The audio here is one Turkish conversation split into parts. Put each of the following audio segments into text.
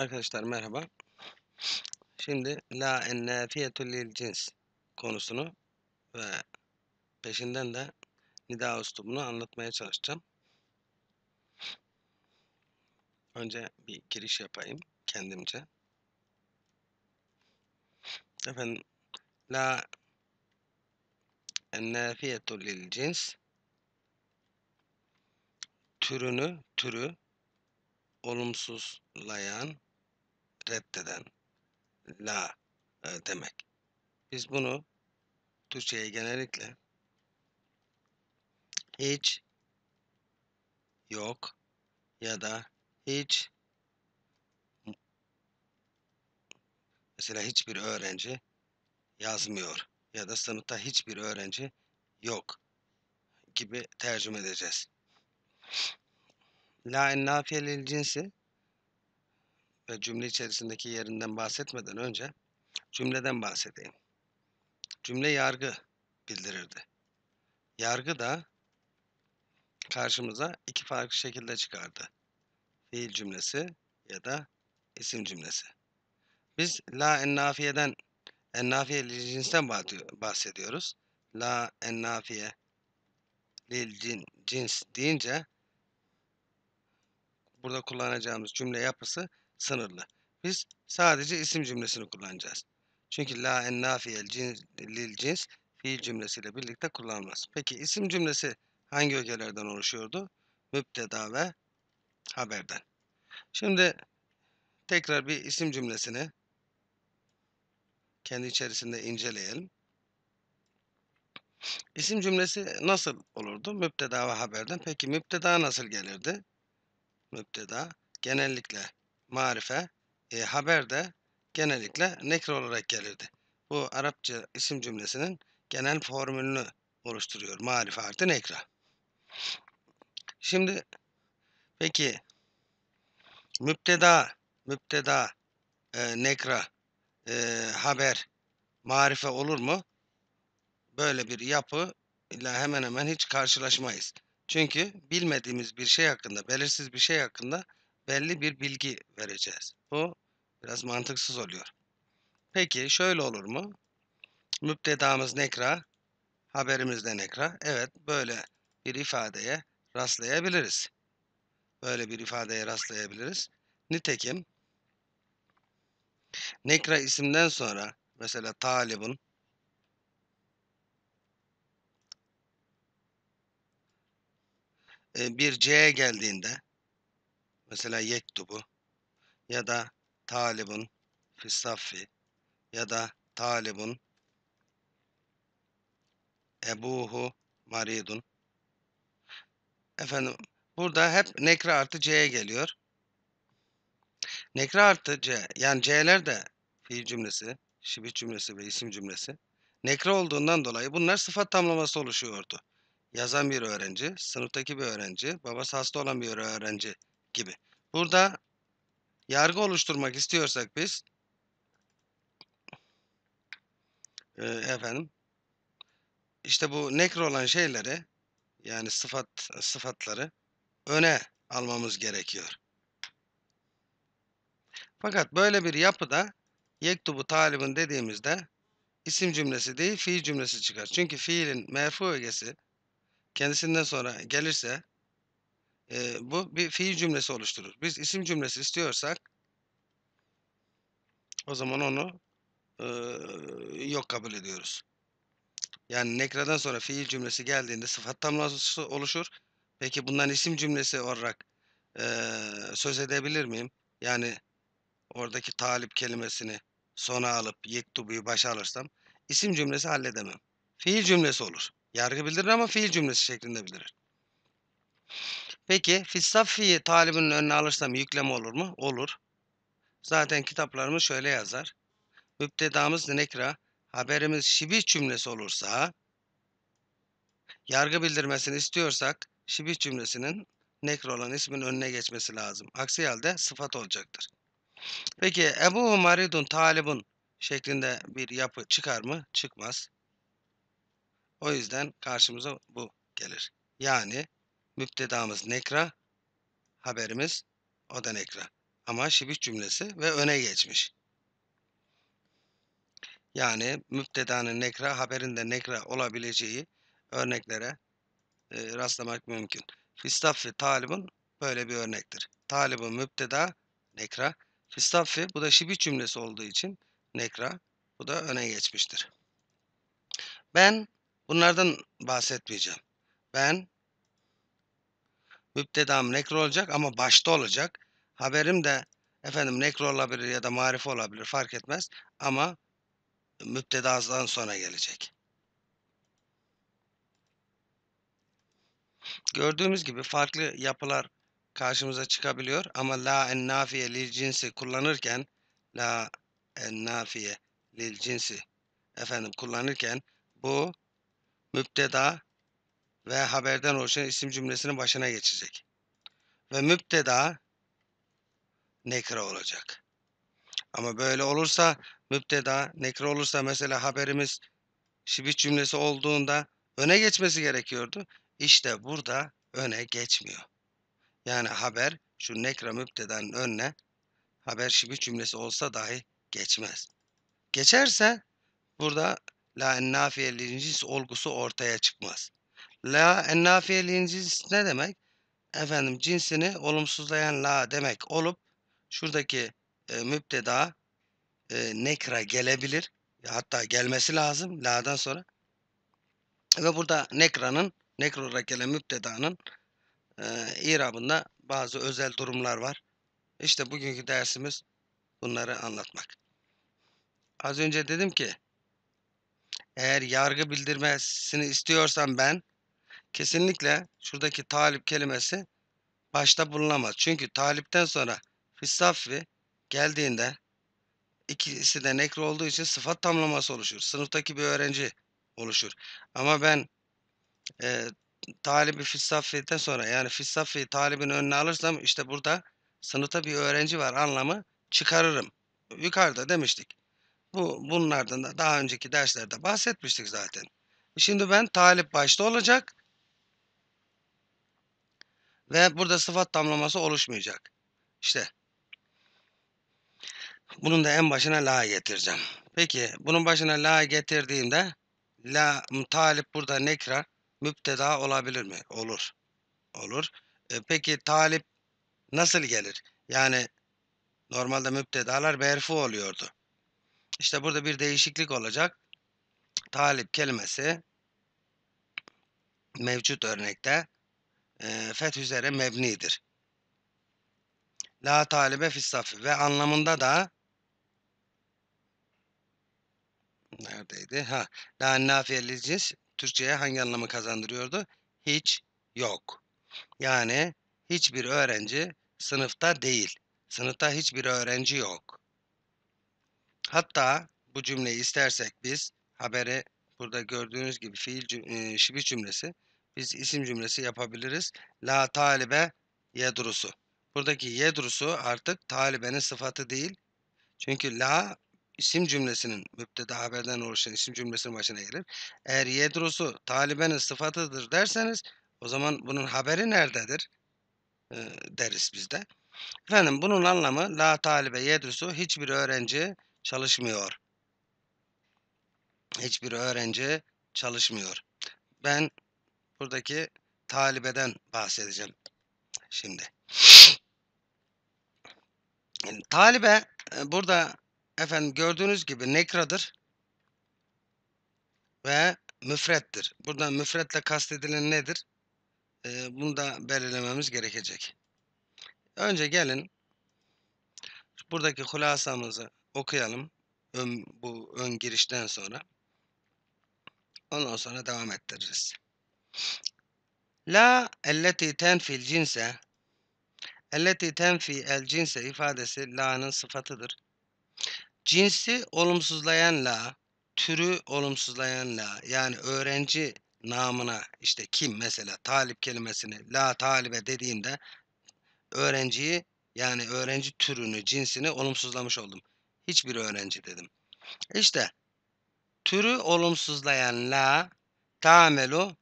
Arkadaşlar merhaba. Şimdi la ennafiyetu lil cins konusunu ve peşinden de nida üslubunu anlatmaya çalışacağım. Önce bir giriş yapayım kendimce. Efendim la ennafiyetu lil cins türünü, türü olumsuzlayan reddeden la e, demek. Biz bunu Türkçe'ye genellikle hiç yok ya da hiç mesela hiçbir öğrenci yazmıyor ya da sınıfta hiçbir öğrenci yok gibi tercüme edeceğiz. La en nafiyelil cinsi ve cümle içerisindeki yerinden bahsetmeden önce cümleden bahsedeyim. Cümle yargı bildirirdi. Yargı da karşımıza iki farklı şekilde çıkardı. Fiil cümlesi ya da isim cümlesi. Biz la ennafiyeden, ennafiye lil cinsten bahsediyoruz. La ennafiye lil cin, cins deyince burada kullanacağımız cümle yapısı sınırlı. Biz sadece isim cümlesini kullanacağız. Çünkü la en cins, lil cins fiil cümlesiyle birlikte kullanılmaz. Peki isim cümlesi hangi ögelerden oluşuyordu? Mübteda ve haberden. Şimdi tekrar bir isim cümlesini kendi içerisinde inceleyelim. İsim cümlesi nasıl olurdu? Mübteda ve haberden. Peki mübteda nasıl gelirdi? Mübteda genellikle marife, e, haber de genellikle nekre olarak gelirdi. Bu Arapça isim cümlesinin genel formülünü oluşturuyor. Marife artı nekra. Şimdi peki müpteda, müpteda, e, nekra, e, haber, marife olur mu? Böyle bir yapı ile hemen hemen hiç karşılaşmayız. Çünkü bilmediğimiz bir şey hakkında, belirsiz bir şey hakkında belli bir bilgi vereceğiz. Bu biraz mantıksız oluyor. Peki şöyle olur mu? Müptedamız nekra, haberimiz de nekra. Evet böyle bir ifadeye rastlayabiliriz. Böyle bir ifadeye rastlayabiliriz. Nitekim nekra isimden sonra mesela talibun e, bir C geldiğinde Mesela yektubu ya da talibun fisaffi ya da talibun ebuhu maridun. Efendim burada hep nekra artı c'ye geliyor. Nekra artı c yani c'ler de fiil cümlesi, şibit cümlesi ve isim cümlesi. Nekra olduğundan dolayı bunlar sıfat tamlaması oluşuyordu. Yazan bir öğrenci, sınıftaki bir öğrenci, babası hasta olan bir öğrenci gibi. Burada yargı oluşturmak istiyorsak biz e, efendim işte bu nekro olan şeyleri yani sıfat sıfatları öne almamız gerekiyor. Fakat böyle bir yapıda yektubu talibin dediğimizde isim cümlesi değil fiil cümlesi çıkar. Çünkü fiilin merfu ögesi kendisinden sonra gelirse e, bu bir fiil cümlesi oluşturur. Biz isim cümlesi istiyorsak o zaman onu e, yok kabul ediyoruz. Yani nekradan sonra fiil cümlesi geldiğinde sıfat tamlaması oluşur. Peki bundan isim cümlesi olarak e, söz edebilir miyim? Yani oradaki talip kelimesini sona alıp yektubuyu başa alırsam isim cümlesi halledemem. Fiil cümlesi olur. Yargı bildirir ama fiil cümlesi şeklinde bildirir. Peki fissaf talibinin önüne alırsam yükleme olur mu? Olur. Zaten kitaplarımız şöyle yazar. Müptedamız nekra, haberimiz şibih cümlesi olursa, yargı bildirmesini istiyorsak şibih cümlesinin nekra olan ismin önüne geçmesi lazım. Aksi halde sıfat olacaktır. Peki Ebu Maridun Talibun şeklinde bir yapı çıkar mı? Çıkmaz. O yüzden karşımıza bu gelir. Yani Müptedamız nekra, haberimiz o da nekra. Ama şibih cümlesi ve öne geçmiş. Yani müptedanın nekra, haberin de nekra olabileceği örneklere e, rastlamak mümkün. Fistaffi talibun böyle bir örnektir. Talibun müpteda, nekra. Fistaffi bu da şibih cümlesi olduğu için nekra. Bu da öne geçmiştir. Ben bunlardan bahsetmeyeceğim. Ben müptedam nekro olacak ama başta olacak. Haberim de efendim nekro olabilir ya da marif olabilir fark etmez ama müptedadan sonra gelecek. Gördüğümüz gibi farklı yapılar karşımıza çıkabiliyor ama la en nafiye lil cinsi kullanırken la en nafiye lil cinsi efendim kullanırken bu müpteda ve haberden oluşan isim cümlesinin başına geçecek. Ve müpteda nekre olacak. Ama böyle olursa müpteda nekre olursa mesela haberimiz şibit cümlesi olduğunda öne geçmesi gerekiyordu. İşte burada öne geçmiyor. Yani haber şu nekra müptedanın önüne haber şibit cümlesi olsa dahi geçmez. Geçerse burada la nafiye olgusu ortaya çıkmaz. La ennafiyeliğin cinsi ne demek? Efendim cinsini olumsuzlayan la demek olup şuradaki e, müpteda e, nekra gelebilir. Hatta gelmesi lazım la'dan sonra. Ve burada nekranın, nekru rakele müptedanın e, irabında bazı özel durumlar var. İşte bugünkü dersimiz bunları anlatmak. Az önce dedim ki eğer yargı bildirmesini istiyorsam ben kesinlikle şuradaki talip kelimesi başta bulunamaz. Çünkü talipten sonra Fissafi geldiğinde ikisi de nekro olduğu için sıfat tamlaması oluşur. Sınıftaki bir öğrenci oluşur. Ama ben e, talibi Fissafi'den sonra yani Fissafi talibin önüne alırsam işte burada sınıfta bir öğrenci var anlamı çıkarırım. Yukarıda demiştik. Bu bunlardan da daha önceki derslerde bahsetmiştik zaten. Şimdi ben talip başta olacak. Ve burada sıfat tamlaması oluşmayacak. İşte. Bunun da en başına la getireceğim. Peki bunun başına la getirdiğimde la talip burada nekra müpteda olabilir mi? Olur. Olur. E, peki talip nasıl gelir? Yani normalde müptedalar berfu oluyordu. İşte burada bir değişiklik olacak. Talip kelimesi mevcut örnekte e, feth üzere mebnidir. La talibe fissafi ve anlamında da neredeydi? Ha, la nafiyeli Türkçe'ye hangi anlamı kazandırıyordu? Hiç yok. Yani hiçbir öğrenci sınıfta değil. Sınıfta hiçbir öğrenci yok. Hatta bu cümleyi istersek biz haberi burada gördüğünüz gibi fiil cüm şibih cümlesi biz isim cümlesi yapabiliriz. La talibe yedrusu. Buradaki yedrusu artık talibenin sıfatı değil. Çünkü la isim cümlesinin müpteda haberden oluşan isim cümlesinin başına gelir. Eğer yedrusu talibenin sıfatıdır derseniz o zaman bunun haberi nerededir e, deriz bizde. Efendim bunun anlamı la talibe yedrusu hiçbir öğrenci çalışmıyor. Hiçbir öğrenci çalışmıyor. Ben buradaki talibeden bahsedeceğim şimdi. Talibe e, burada efendim gördüğünüz gibi nekradır ve müfrettir. Burada müfretle kastedilen nedir? Ee, bunu da belirlememiz gerekecek. Önce gelin buradaki hulasamızı okuyalım. Ön, bu ön girişten sonra. Ondan sonra devam ettiririz. لا التي تنفي الجنس التي tenfi el cinse ifadesi la'nın sıfatıdır. Cinsi olumsuzlayan la, türü olumsuzlayan la yani öğrenci namına işte kim mesela talip kelimesini la talibe dediğimde öğrenciyi yani öğrenci türünü cinsini olumsuzlamış oldum. Hiçbir öğrenci dedim. İşte türü olumsuzlayan la tamelu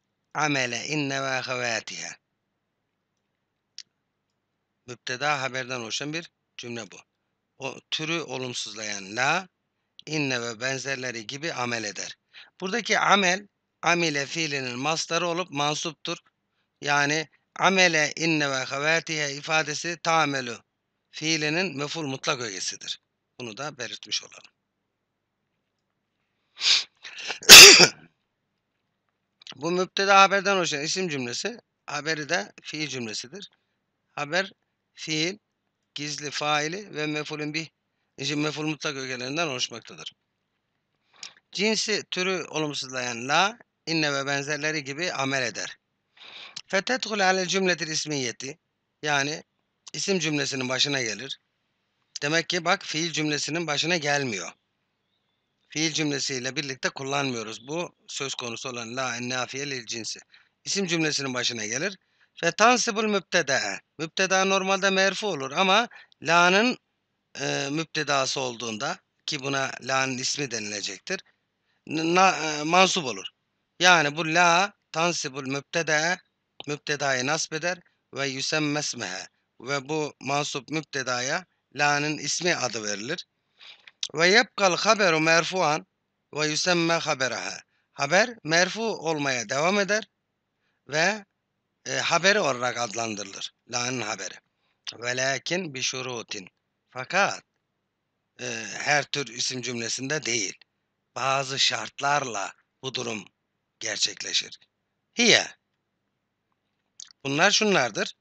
amele inne ve ahavatiha. Mübteda haberden oluşan bir cümle bu. O türü olumsuzlayan la, inne ve benzerleri gibi amel eder. Buradaki amel, amile fiilinin mastarı olup mansuptur. Yani amele inne ve havatihe ifadesi tamelu fiilinin meful mutlak ögesidir. Bunu da belirtmiş olalım. Bu müpteda haberden oluşan isim cümlesi, haberi de fiil cümlesidir. Haber, fiil, gizli faili ve mefulün bir için meful mutlak ögelerinden oluşmaktadır. Cinsi türü olumsuzlayan la, inne ve benzerleri gibi amel eder. Fethethul ale cümletil ismiyeti yani isim cümlesinin başına gelir. Demek ki bak fiil cümlesinin başına gelmiyor fiil cümlesiyle birlikte kullanmıyoruz. Bu söz konusu olan la en nafiye lil cinsi. İsim cümlesinin başına gelir. ve tansibul mübteda. Mübteda normalde merfu olur ama la'nın e, mübtedası olduğunda ki buna la'nın ismi denilecektir. Na, e, mansup olur. Yani bu la tansibul mübteda mübtedayı nasb eder ve yüsemmesmehe ve bu mansup mübtedaya la'nın ismi adı verilir. Ve yebkal haberu merfuan ve yüsemme haberaha. Haber merfu olmaya devam eder ve e, haberi olarak adlandırılır. La'nın haberi. Ve lakin bi şurutin. Fakat e, her tür isim cümlesinde değil. Bazı şartlarla bu durum gerçekleşir. Hiye. Bunlar şunlardır.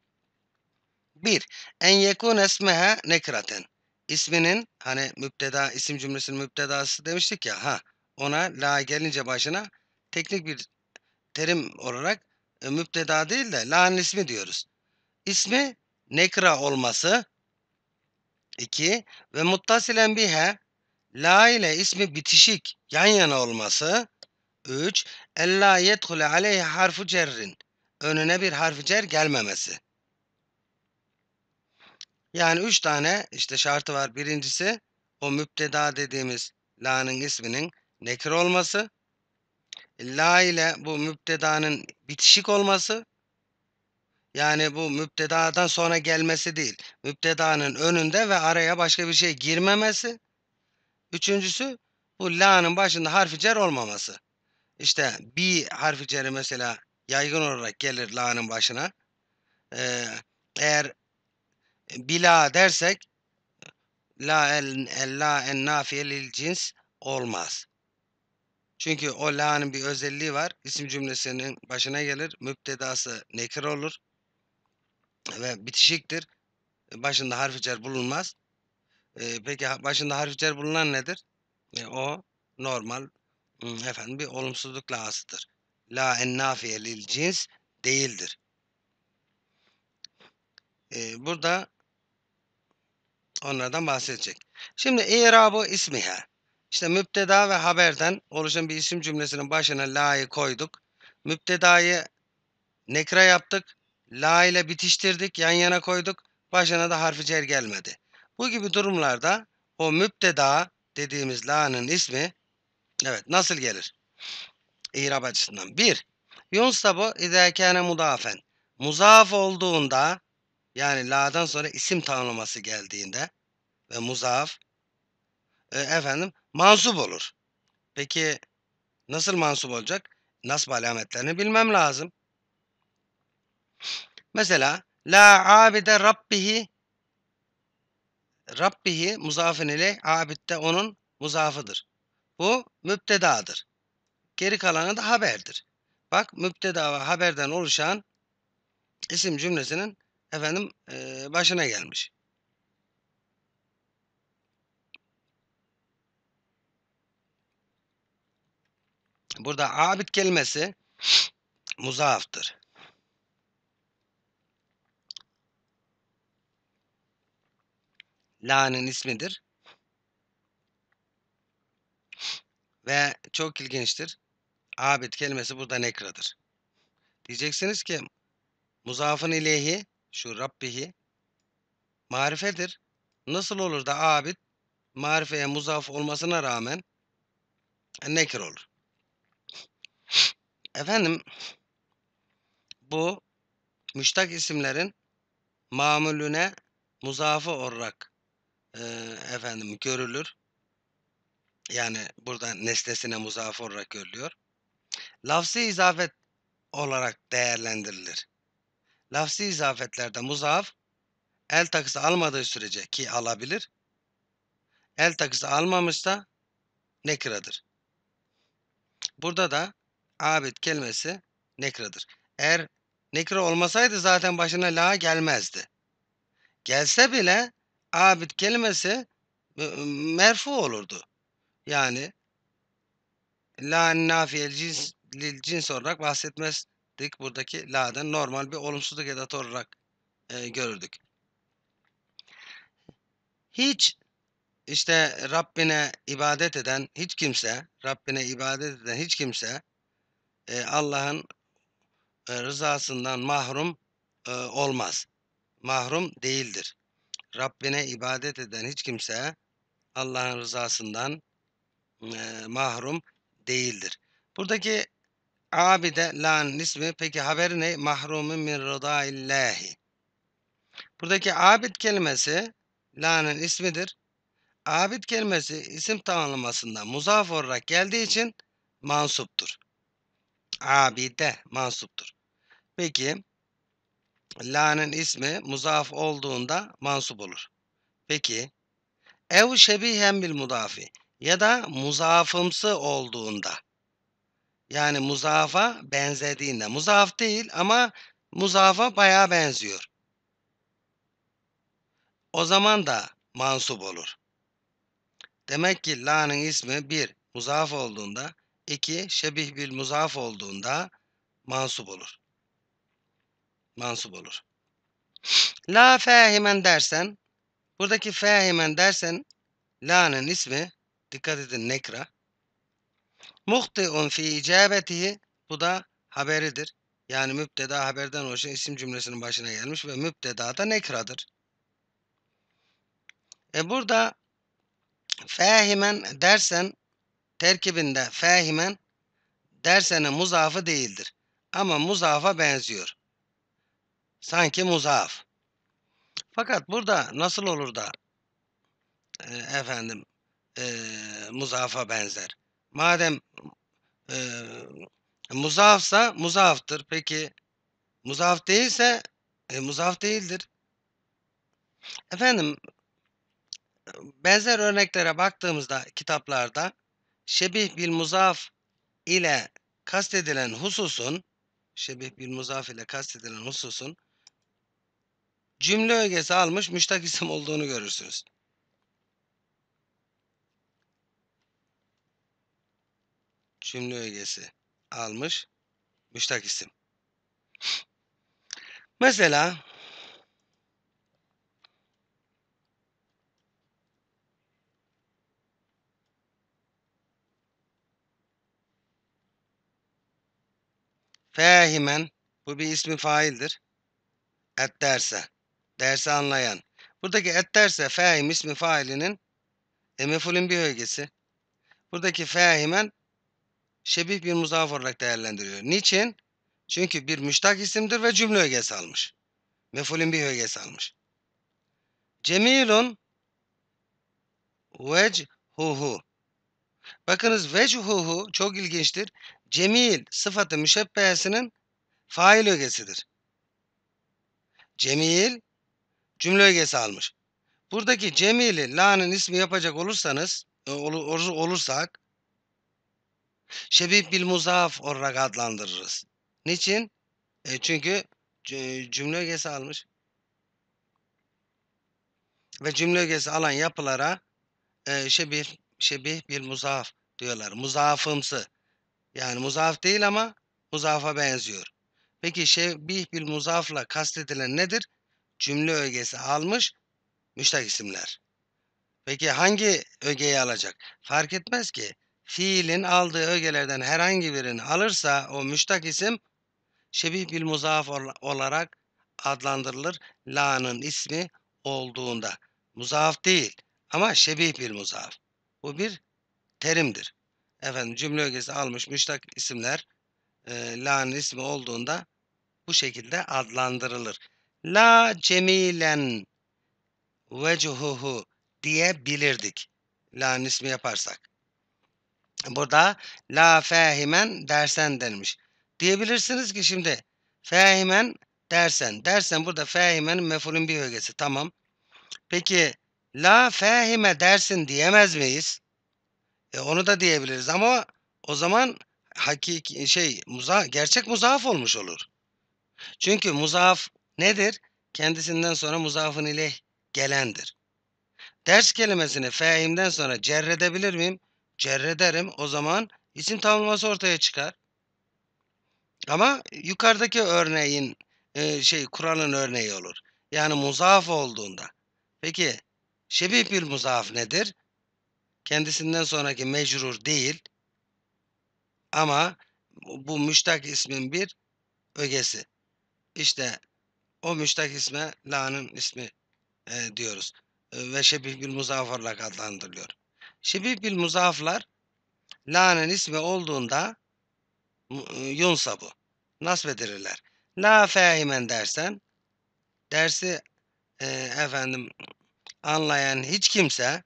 1. En yekun esmeha nekraten isminin hani müpteda isim cümlesinin müptedası demiştik ya ha ona la gelince başına teknik bir terim olarak e, müpteda değil de la'nın ismi diyoruz. İsmi nekra olması 2 ve muttasilen bihe la ile ismi bitişik yan yana olması 3 ella yedhule aleyhi harfu cerrin önüne bir harfi cer gelmemesi. Yani üç tane işte şartı var. Birincisi o müpteda dediğimiz la'nın isminin nekir olması. La ile bu müptedanın bitişik olması. Yani bu müptedadan sonra gelmesi değil. Müptedanın önünde ve araya başka bir şey girmemesi. Üçüncüsü bu la'nın başında harfi cer olmaması. İşte bi harfi ceri mesela yaygın olarak gelir la'nın başına. Ee, eğer bila dersek la el, la en nafiye lil cins olmaz. Çünkü o la'nın bir özelliği var. İsim cümlesinin başına gelir. Müptedası nekir olur. Ve bitişiktir. Başında harfi cer bulunmaz. Ee, peki başında harfi cer bulunan nedir? E, o normal efendim bir olumsuzluk lahasıdır. La en nafiye lil cins değildir. Ee, burada Onlardan bahsedecek. Şimdi i'rabu ismiha. İşte müpteda ve haberden oluşan bir isim cümlesinin başına la'yı koyduk. Müptedayı nekra yaptık. La ile bitiştirdik, yan yana koyduk. Başına da harfi cer gelmedi. Bu gibi durumlarda o müpteda dediğimiz la'nın ismi evet nasıl gelir? İrab açısından. bir. Yunsabu izâ kâne mudafen. Muzaf olduğunda yani la'dan sonra isim tanımlaması geldiğinde ve muzaaf e, efendim mansup olur. Peki nasıl mansup olacak? Nasıl alametlerini bilmem lazım. Mesela la abide rabbihi rabbihi muzafin ile abid onun muzafıdır. Bu mübtedadır. Geri kalanı da haberdir. Bak mübteda ve haberden oluşan isim cümlesinin efendim e, başına gelmiş. Burada abid kelimesi muzaaftır. La'nın ismidir. Ve çok ilginçtir. Abid kelimesi burada nekradır. Diyeceksiniz ki muzafın ileyhi şu Rabbihi marifedir. Nasıl olur da abid marifeye muzaf olmasına rağmen nekir olur. Efendim bu müştak isimlerin mamülüne muzafı olarak e, efendim görülür. Yani burada nesnesine muzafı olarak görülüyor. Lafzı izafet olarak değerlendirilir. Lafsi izafetlerde muzaf el takısı almadığı sürece ki alabilir. El takısı almamışsa nekradır. Burada da abid kelimesi nekradır. Eğer nekra olmasaydı zaten başına la gelmezdi. Gelse bile abid kelimesi merfu olurdu. Yani la nafiyel cins, lil cins olarak bahsetmez ettik. Buradaki la'den normal bir olumsuzluk edatı olarak e, görürdük. Hiç işte Rabbine ibadet eden hiç kimse, Rabbine ibadet eden hiç kimse e, Allah'ın e, rızasından mahrum e, olmaz. Mahrum değildir. Rabbine ibadet eden hiç kimse Allah'ın rızasından e, mahrum değildir. Buradaki Abide lan ismi peki haber ne? Mahrumu min rıdaillahi. Buradaki abid kelimesi lanın ismidir. Abid kelimesi isim tanımlamasında muzaf olarak geldiği için mansuptur. Abide mansuptur. Peki lanın ismi muzaf olduğunda mansup olur. Peki ev şebihen bil mudafi ya da muzafımsı olduğunda yani muzaafa benzediğinde. Muzaaf değil ama muzaafa bayağı benziyor. O zaman da mansup olur. Demek ki la'nın ismi bir muzaaf olduğunda, iki şebih bir muzaaf olduğunda mansup olur. Mansup olur. La fehimen dersen, buradaki fehimen dersen la'nın ismi, dikkat edin nekra, Muhti'un fi icabetihi bu da haberidir. Yani müpteda haberden oluşan isim cümlesinin başına gelmiş ve müpteda da nekradır. E burada fahimen dersen terkibinde fahimen dersene muzafı değildir. Ama muzafa benziyor. Sanki muzaf. Fakat burada nasıl olur da e, efendim e, muzafa benzer? Madem e, muzaafsa muzaaftır. Peki muzaf değilse e, muzaaf değildir. Efendim benzer örneklere baktığımızda kitaplarda şebih bil muzaf ile kastedilen hususun şebih bil muzaf ile kastedilen hususun cümle ögesi almış müştak isim olduğunu görürsünüz. Şimdi ögesi almış müştak isim. Mesela Fahimen bu bir ismi faildir. Et derse. Dersi anlayan. Buradaki et derse fahim ismi failinin e bir ögesi. Buradaki fahimen şebih bir muzaf olarak değerlendiriyor. Niçin? Çünkü bir müştak isimdir ve cümle ögesi almış. Mefulün bir ögesi almış. Cemilun vechhuhu. Bakınız vechhuhu çok ilginçtir. Cemil sıfatı müşebbehesinin fail ögesidir. Cemil cümle ögesi almış. Buradaki Cemil'i la'nın ismi yapacak olursanız e, ol, olursak Şebih bil muzaf olarak adlandırırız. Niçin? E çünkü e, cümle ögesi almış. Ve cümle ögesi alan yapılara e, şebih, şebih bil muzaf diyorlar. Muzafımsı. Yani muzaf değil ama muzafa benziyor. Peki şebih bil muzafla kastedilen nedir? Cümle ögesi almış müştak isimler. Peki hangi ögeyi alacak? Fark etmez ki fiilin aldığı ögelerden herhangi birini alırsa o müştak isim şebih bil muzaaf olarak adlandırılır. La'nın ismi olduğunda. Muzaaf değil ama şebih bil muzaaf. Bu bir terimdir. Efendim cümle ögesi almış müştak isimler e, la'nın ismi olduğunda bu şekilde adlandırılır. La cemilen vecuhuhu diye bilirdik. La'nın ismi yaparsak. Burada la fahimen dersen denmiş. Diyebilirsiniz ki şimdi fahimen dersen. Dersen burada fahimenin mefulün bir ögesi. Tamam. Peki la fahime dersin diyemez miyiz? E, onu da diyebiliriz ama o zaman hakiki şey muza gerçek muzaaf olmuş olur. Çünkü muzaaf nedir? Kendisinden sonra muzaafın ile gelendir. Ders kelimesini fehimden sonra cerredebilir miyim? cerrederim. O zaman isim tamlaması ortaya çıkar. Ama yukarıdaki örneğin e, şey kuralın örneği olur. Yani muzaaf olduğunda. Peki şebih bir muzaaf nedir? Kendisinden sonraki mecrur değil. Ama bu müştak ismin bir ögesi. İşte o müştak isme la'nın ismi e, diyoruz. E, ve şebih bir muzaaf olarak adlandırılıyor. Şebih bil muzaflar la'nın ismi olduğunda ıı, yunsabu. Nasbedilirler. La fehimen dersen dersi e, efendim anlayan hiç kimse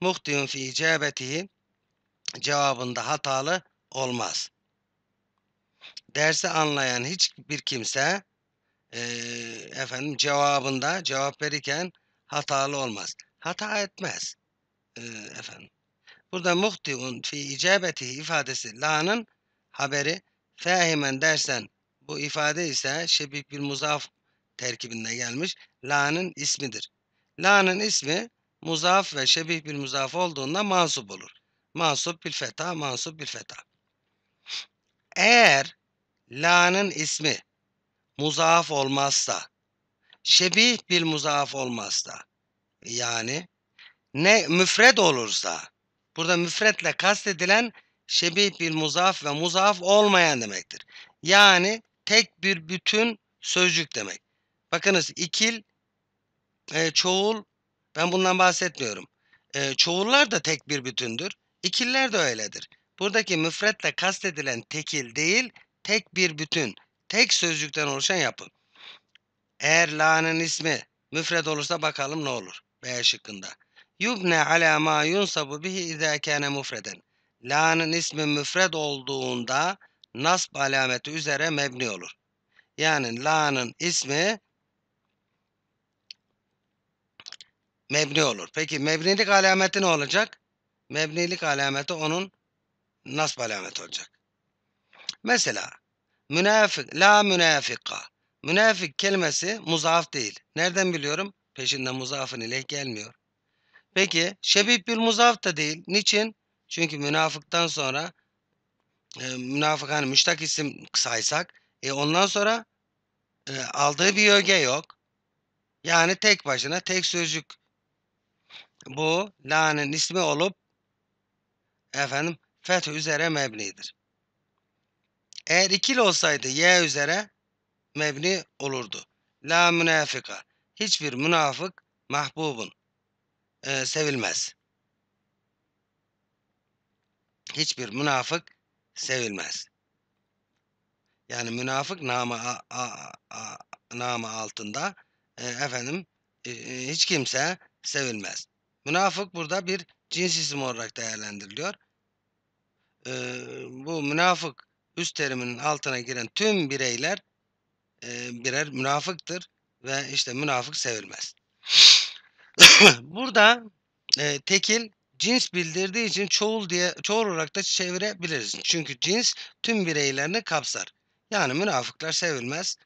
muhtiyun fi icabetihi cevabında hatalı olmaz. Dersi anlayan hiçbir kimse e, efendim cevabında cevap verirken hatalı olmaz. Hata etmez e, efendim burada muhtiun fi icabeti ifadesi la'nın haberi fahimen dersen bu ifade ise şebih bir muzaf terkibinde gelmiş. La'nın ismidir. La'nın ismi muzaf ve şebih bir muzaf olduğunda mansup olur. Mansup bil feta, mansup bil feta. Eğer la'nın ismi muzaf olmazsa, şebih bir muzaf olmazsa, yani ne müfred olursa burada müfredle kastedilen şebih bir muzaf ve muzaf olmayan demektir. Yani tek bir bütün sözcük demek. Bakınız ikil, e, çoğul ben bundan bahsetmiyorum. E, çoğullar da tek bir bütündür. İkiller de öyledir. Buradaki müfredle kastedilen tekil değil, tek bir bütün, tek sözcükten oluşan yapı. Eğer la'nın ismi müfred olursa bakalım ne olur B şıkkında. Yubne ala ma yunsabu bihi izâ kâne mufreden. La'nın ismi müfred olduğunda nasb alameti üzere mebni olur. Yani la'nın ismi mebni olur. Peki mebnilik alameti ne olacak? Mebnilik alameti onun nasb alameti olacak. Mesela münafık, la münafika. Münafık kelimesi muzaf değil. Nereden biliyorum? Peşinde muzafın ile gelmiyor. Peki şebih bir muzaf da değil. Niçin? Çünkü münafıktan sonra e, münafık hani müştak isim saysak e, ondan sonra e, aldığı bir öge yok. Yani tek başına tek sözcük bu la'nın ismi olup efendim feth üzere mebnidir. Eğer ikili olsaydı y üzere mebni olurdu. La münafika. Hiçbir münafık mahbubun e, sevilmez. Hiçbir münafık sevilmez. Yani münafık namı, a, a, a, namı altında e, efendim e, e, hiç kimse sevilmez. Münafık burada bir cins isim olarak değerlendiriliyor. E, bu münafık üst teriminin altına giren tüm bireyler e, birer münafıktır ve işte münafık sevilmez. Burada e, tekil cins bildirdiği için çoğul diye çoğul olarak da çevirebiliriz. Çünkü cins tüm bireylerini kapsar. Yani münafıklar sevilmez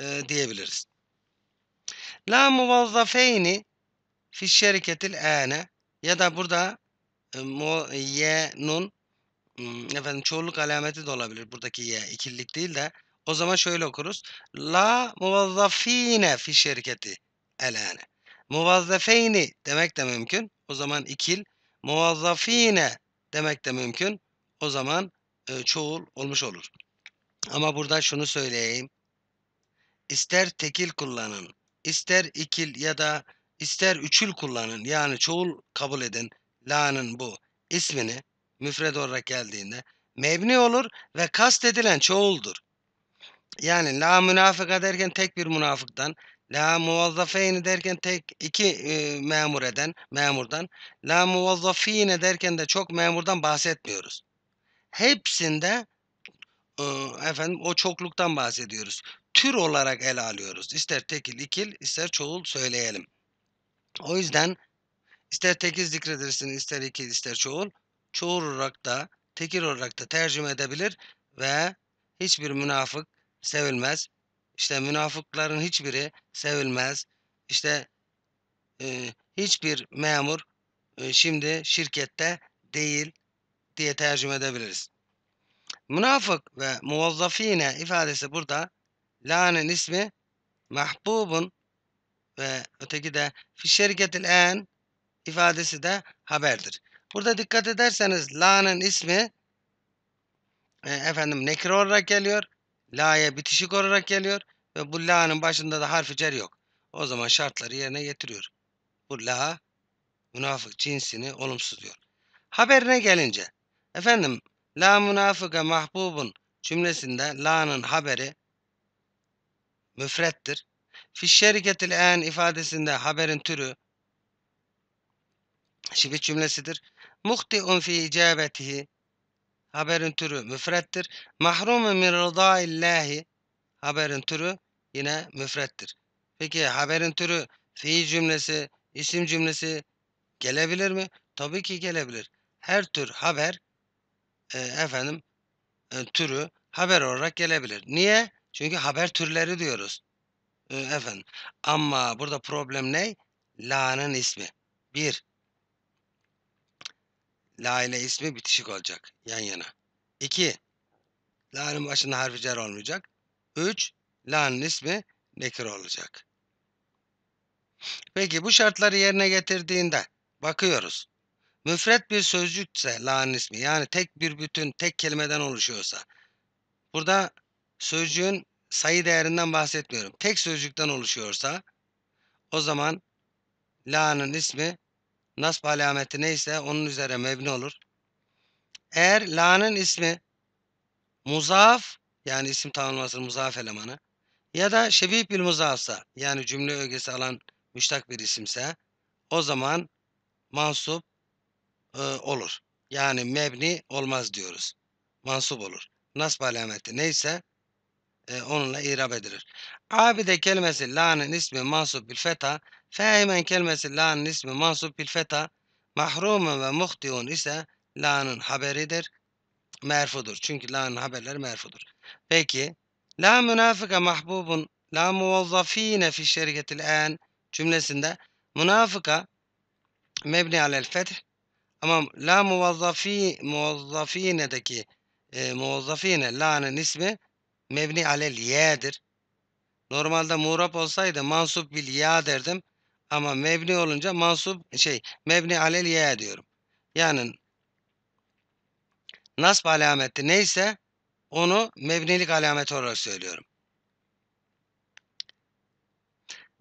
e, diyebiliriz. La muvazzafeyni fi şeriketil ene ya da burada e, ye nun hmm, efendim çoğulluk alameti de olabilir buradaki ye ikillik değil de o zaman şöyle okuruz. La muvazzafine fi şirketi elene. Muvazzafeyni demek de mümkün. O zaman ikil. Muvazzafine demek de mümkün. O zaman e, çoğul olmuş olur. Ama burada şunu söyleyeyim. İster tekil kullanın, ister ikil ya da ister üçül kullanın. Yani çoğul kabul edin. La'nın bu ismini müfred olarak geldiğinde mebni olur ve kastedilen çoğuldur. Yani la münafık derken tek bir münafıktan, La muvazzafeyni derken tek iki e, memur eden, memurdan. La muvazzafine derken de çok memurdan bahsetmiyoruz. Hepsinde e, efendim o çokluktan bahsediyoruz. Tür olarak ele alıyoruz. İster tekil, ikil, ister çoğul söyleyelim. O yüzden ister tekil zikredilsin, ister ikil, ister çoğul. Çoğul olarak da, tekil olarak da tercüme edebilir ve hiçbir münafık sevilmez. İşte münafıkların hiçbiri sevilmez. İşte e, hiçbir memur e, şimdi şirkette değil diye tercüme edebiliriz. Münafık ve muvazzafine ifadesi burada lanın ismi mahbubun ve öteki de fi en ifadesi de haberdir. Burada dikkat ederseniz la'nın ismi e, efendim nekir olarak geliyor. La'ya bitişik olarak geliyor ve bu La'nın başında da harfi cer yok. O zaman şartları yerine getiriyor. Bu La münafık cinsini olumsuz diyor. Haberine gelince efendim La münafıka mahbubun cümlesinde La'nın haberi müfrettir. Fi şeriketil en ifadesinde haberin türü şibit cümlesidir. Muhti'un fi icabetihi haberin türü müfrettir. Mahrumun min rıdaillahi haberin türü yine müfrettir. Peki haberin türü fiil cümlesi, isim cümlesi gelebilir mi? Tabii ki gelebilir. Her tür haber e, efendim e, türü haber olarak gelebilir. Niye? Çünkü haber türleri diyoruz. E, efendim. Ama burada problem ne? La'nın ismi. Bir. La ile ismi bitişik olacak. Yan yana. 2. La'nın başında harfi cer olmayacak. 3. La'nın ismi nekir olacak. Peki bu şartları yerine getirdiğinde bakıyoruz. Müfret bir sözcükse la'nın ismi yani tek bir bütün tek kelimeden oluşuyorsa burada sözcüğün sayı değerinden bahsetmiyorum. Tek sözcükten oluşuyorsa o zaman la'nın ismi Nasb alameti neyse onun üzere mebni olur. Eğer la'nın ismi muzaf yani isim tanımlaması muzaf elemanı ya da şebih bil muzafsa yani cümle ögesi alan müştak bir isimse o zaman mansup e, olur. Yani mebni olmaz diyoruz. Mansup olur. Nasb alameti neyse e, onunla irab edilir. Abide kelimesi la'nın ismi mansup bil feta Fehemen kelimesi lanın ismi mansup bil feta mahrumun ve muhtiun ise lanın haberidir. Merfudur. Çünkü lanın haberleri merfudur. Peki la münafıka mahbubun la muvazzafine fi şirketil en cümlesinde münafıka mebni alel feth ama la muvazzafi muvazzafinedeki e, muvazzafine la'nın ismi mebni alel ye'dir. Normalde murab olsaydı mansup bil ya derdim. Ama mebni olunca mansup şey mebni alel ye diyorum. Yani nasb alameti neyse onu mebnilik alameti olarak söylüyorum.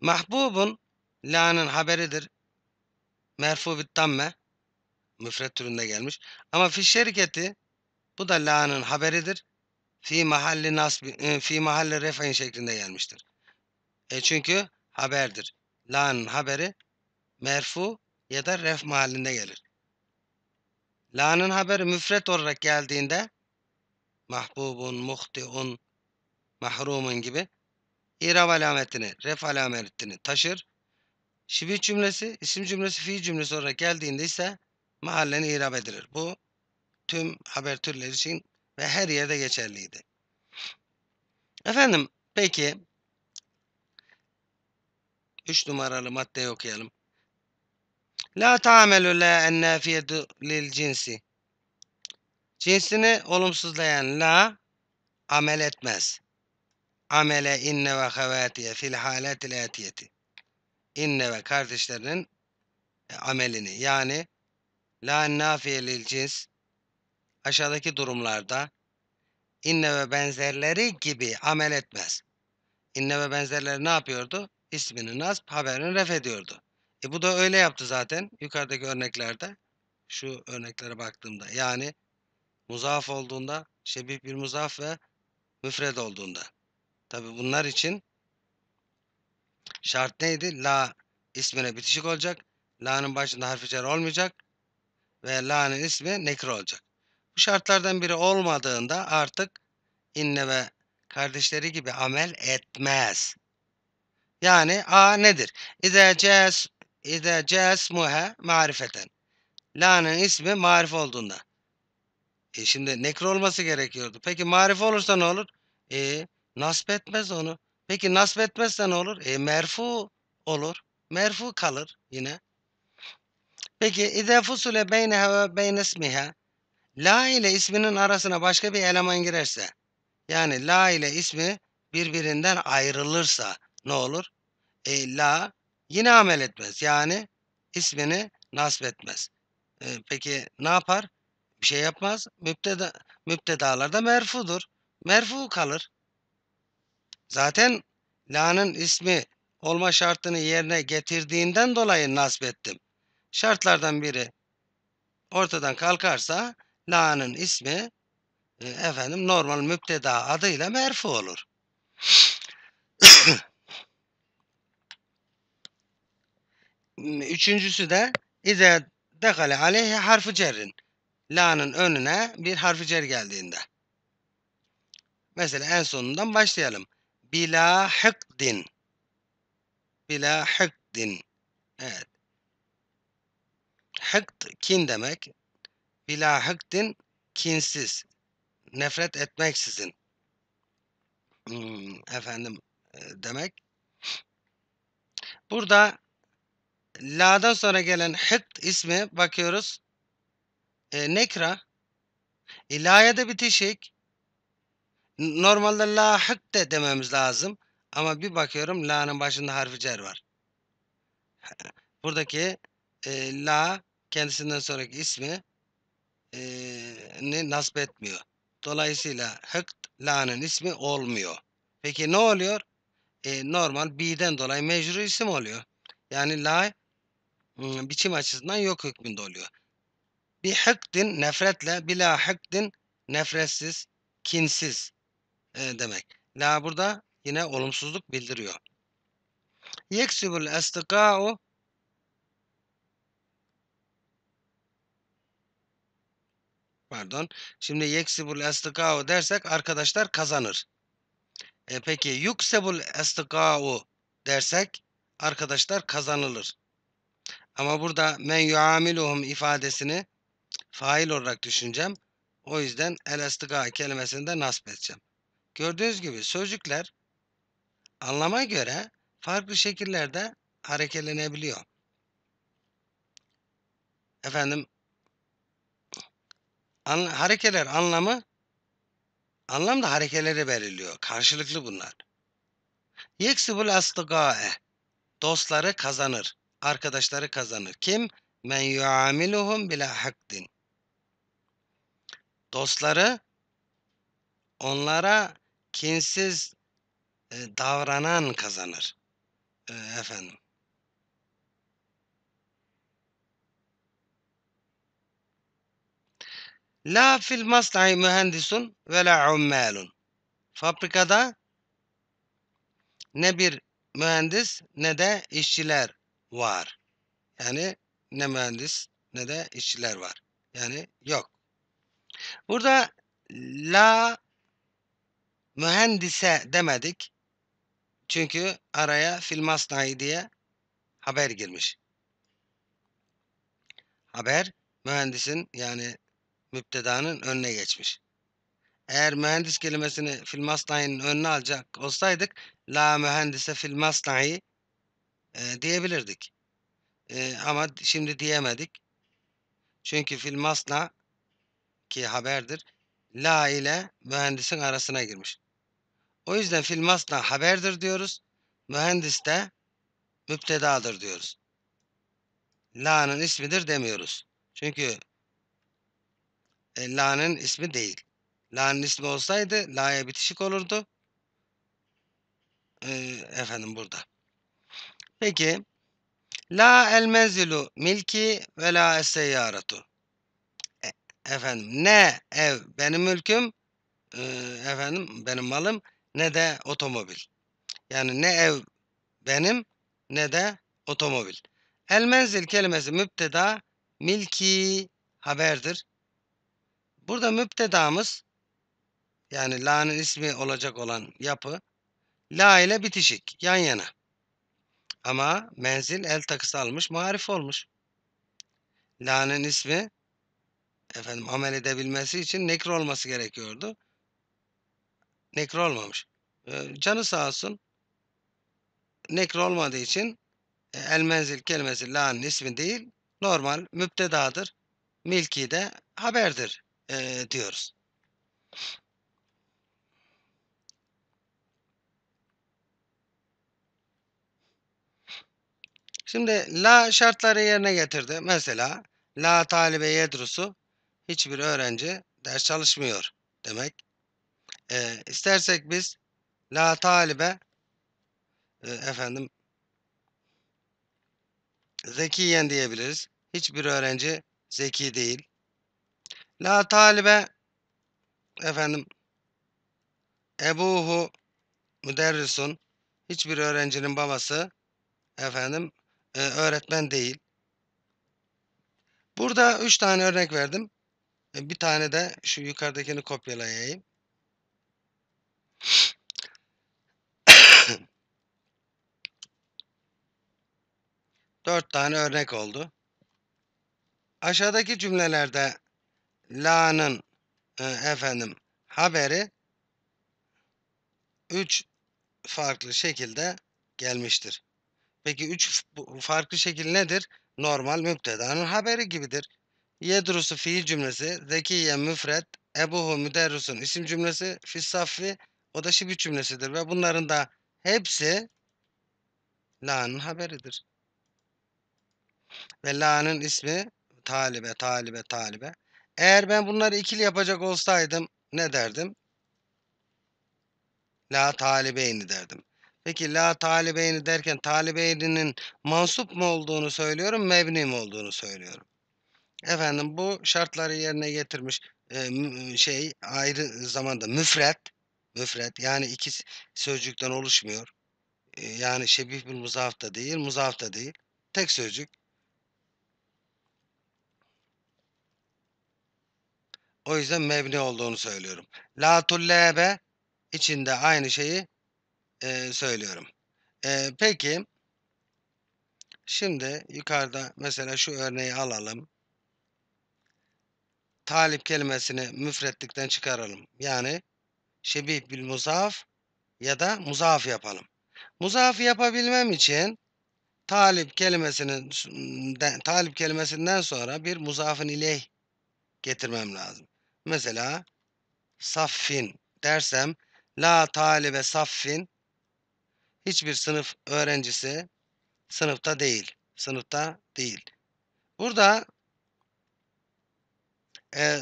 Mahbubun la'nın haberidir. Merfu bit damme. Müfret türünde gelmiş. Ama fi şirketi bu da la'nın haberidir. Fi mahalli nasb e, fi mahalli refain şeklinde gelmiştir. E çünkü haberdir. Lan haberi merfu ya da ref mahallinde gelir. La'nın haberi müfret olarak geldiğinde mahbubun, muhtiun, mahrumun gibi İrab alametini, ref alametini taşır. Şibih cümlesi, isim cümlesi, fiil cümlesi olarak geldiğinde ise mahalleni irab edilir. Bu tüm haber türleri için ve her yerde geçerliydi. Efendim peki 3 numaralı maddeyi okuyalım. La ta'amelu la ennafiyetu lil cinsi. Cinsini olumsuzlayan la amel etmez. Amele inne ve havatiye fil haletil etiyeti. İnne ve kardeşlerinin e, amelini yani la ennafiye lil cins aşağıdaki durumlarda inne ve benzerleri gibi amel etmez. İnne ve benzerleri ne yapıyordu? ismini nasp haberini ref ediyordu. E bu da öyle yaptı zaten yukarıdaki örneklerde. Şu örneklere baktığımda yani muzaf olduğunda şebih bir muzaf ve müfred olduğunda. Tabi bunlar için şart neydi? La ismine bitişik olacak. La'nın başında harfi cer olmayacak. Ve La'nın ismi nekir olacak. Bu şartlardan biri olmadığında artık inne ve kardeşleri gibi amel etmez. Yani A nedir? İze ces İze cesmuhe marifeten. La'nın ismi marif olduğunda. E şimdi nekr olması gerekiyordu. Peki marif olursa ne olur? E nasip etmez onu. Peki nasip etmezse ne olur? E merfu olur. Merfu kalır yine. Peki İze fusule beynehe ve beynesmihe. La ile isminin arasına başka bir eleman girerse. Yani la ile ismi birbirinden ayrılırsa ne olur? E, la yine amel etmez. Yani ismini nasip etmez. E, peki ne yapar? Bir şey yapmaz. Mübteda müptedalarda merfudur. Merfu kalır. Zaten la'nın ismi olma şartını yerine getirdiğinden dolayı nasip ettim. Şartlardan biri ortadan kalkarsa la'nın ismi e, efendim normal mübteda adıyla merfu olur. Hmm, üçüncüsü de İze dekale aleyhi harfi cerrin. La'nın önüne bir harfi cer geldiğinde. Mesela en sonundan başlayalım. Bila hıkdin. Bila hıkdin. Evet. Hıkt kin demek. Bila hıkdin kinsiz. Nefret etmeksizin. Hmm, efendim e, demek. Burada La'dan sonra gelen hıt ismi bakıyoruz. E, nekra. E, la'ya da bitişik. Normalde la hıt de dememiz lazım. Ama bir bakıyorum la'nın başında harfi cer var. Buradaki e, la kendisinden sonraki ismi e, ni nasip etmiyor. Dolayısıyla hıkt la'nın ismi olmuyor. Peki ne oluyor? E, normal b'den dolayı mecrur isim oluyor. Yani la biçim açısından yok hükmünde oluyor. Bir hıkdin nefretle, bila hıkdin nefretsiz, kinsiz e, demek. La burada yine olumsuzluk bildiriyor. Yeksibul estika'u Pardon. Şimdi yeksibul estika'u dersek arkadaşlar kazanır. E peki yuksebul estika'u dersek arkadaşlar kazanılır. Ama burada men yuamiluhum ifadesini fail olarak düşüneceğim. O yüzden elastika kelimesinde de nasip edeceğim. Gördüğünüz gibi sözcükler anlama göre farklı şekillerde hareketlenebiliyor. Efendim an, harekeler anlamı anlam da harekeleri belirliyor. Karşılıklı bunlar. Yeksibul astıgae dostları kazanır arkadaşları kazanır. Kim? Men yuamiluhum bila hakdin. Dostları onlara kinsiz e, davranan kazanır. E, efendim. La fil masna'i mühendisun ve la ummalun. Fabrikada ne bir mühendis ne de işçiler var. Yani ne mühendis ne de işçiler var. Yani yok. Burada la mühendise demedik. Çünkü araya fil masnai diye haber girmiş. Haber mühendisin yani müptedanın önüne geçmiş. Eğer mühendis kelimesini fil masnai'nin önüne alacak olsaydık la mühendise fil masnai e, diyebilirdik. E, ama şimdi diyemedik. Çünkü fil masna ki haberdir. La ile mühendisin arasına girmiş. O yüzden fil masna haberdir diyoruz. Mühendis de müptedadır diyoruz. La'nın ismidir demiyoruz. Çünkü e, La'nın ismi değil. La'nın ismi olsaydı La'ya bitişik olurdu. E, efendim burada. Peki. La el menzilu milki ve la es seyyaratu. E, efendim ne ev benim mülküm e, efendim benim malım ne de otomobil. Yani ne ev benim ne de otomobil. El menzil kelimesi müpteda milki haberdir. Burada müptedamız yani la'nın ismi olacak olan yapı la ile bitişik yan yana. Ama menzil el takısı almış, marif olmuş. La'nın ismi efendim amel edebilmesi için nekr olması gerekiyordu. Nekr olmamış. E, canı sağ olsun. Nekr olmadığı için e, el menzil kelimesi la'nın ismi değil, normal müptedadır. Milki de haberdir e, diyoruz. Şimdi la şartları yerine getirdi. Mesela la talibe yedrusu hiçbir öğrenci ders çalışmıyor demek. E, istersek biz la talibe e, efendim zekiyen diyebiliriz. Hiçbir öğrenci zeki değil. La talibe efendim ebuhu müderrisun hiçbir öğrencinin babası efendim e, öğretmen değil. Burada 3 tane örnek verdim. E, bir tane de şu yukarıdakini kopyalayayım. Dört tane örnek oldu. Aşağıdaki cümlelerde la'nın e, efendim haberi üç farklı şekilde gelmiştir. Peki üç farklı şekil nedir? Normal müptedanın haberi gibidir. Yedrusu fiil cümlesi, zekiye müfret, ebuhu müderrusun isim cümlesi, fissaffi o da şibit cümlesidir. Ve bunların da hepsi la'nın haberidir. Ve la'nın ismi talibe, talibe, talibe. Eğer ben bunları ikili yapacak olsaydım ne derdim? La talibeyni derdim. Peki la talibeyni derken talibeyni'nin mansup mu olduğunu söylüyorum, mebni mi olduğunu söylüyorum. Efendim bu şartları yerine getirmiş e, şey ayrı zamanda müfret, müfret yani iki sözcükten oluşmuyor. E, yani şebih bir muzaf da değil, muzaf da değil. Tek sözcük. O yüzden mebni olduğunu söylüyorum. La tullebe içinde aynı şeyi e, söylüyorum. E, peki şimdi yukarıda mesela şu örneği alalım. Talip kelimesini müfrettikten çıkaralım. Yani şebih bil muzaf ya da muzaf yapalım. Muzaf yapabilmem için talip kelimesinin talip kelimesinden sonra bir muzafın ileyh getirmem lazım. Mesela saffin dersem la talibe saffin hiçbir sınıf öğrencisi sınıfta değil. Sınıfta değil. Burada e,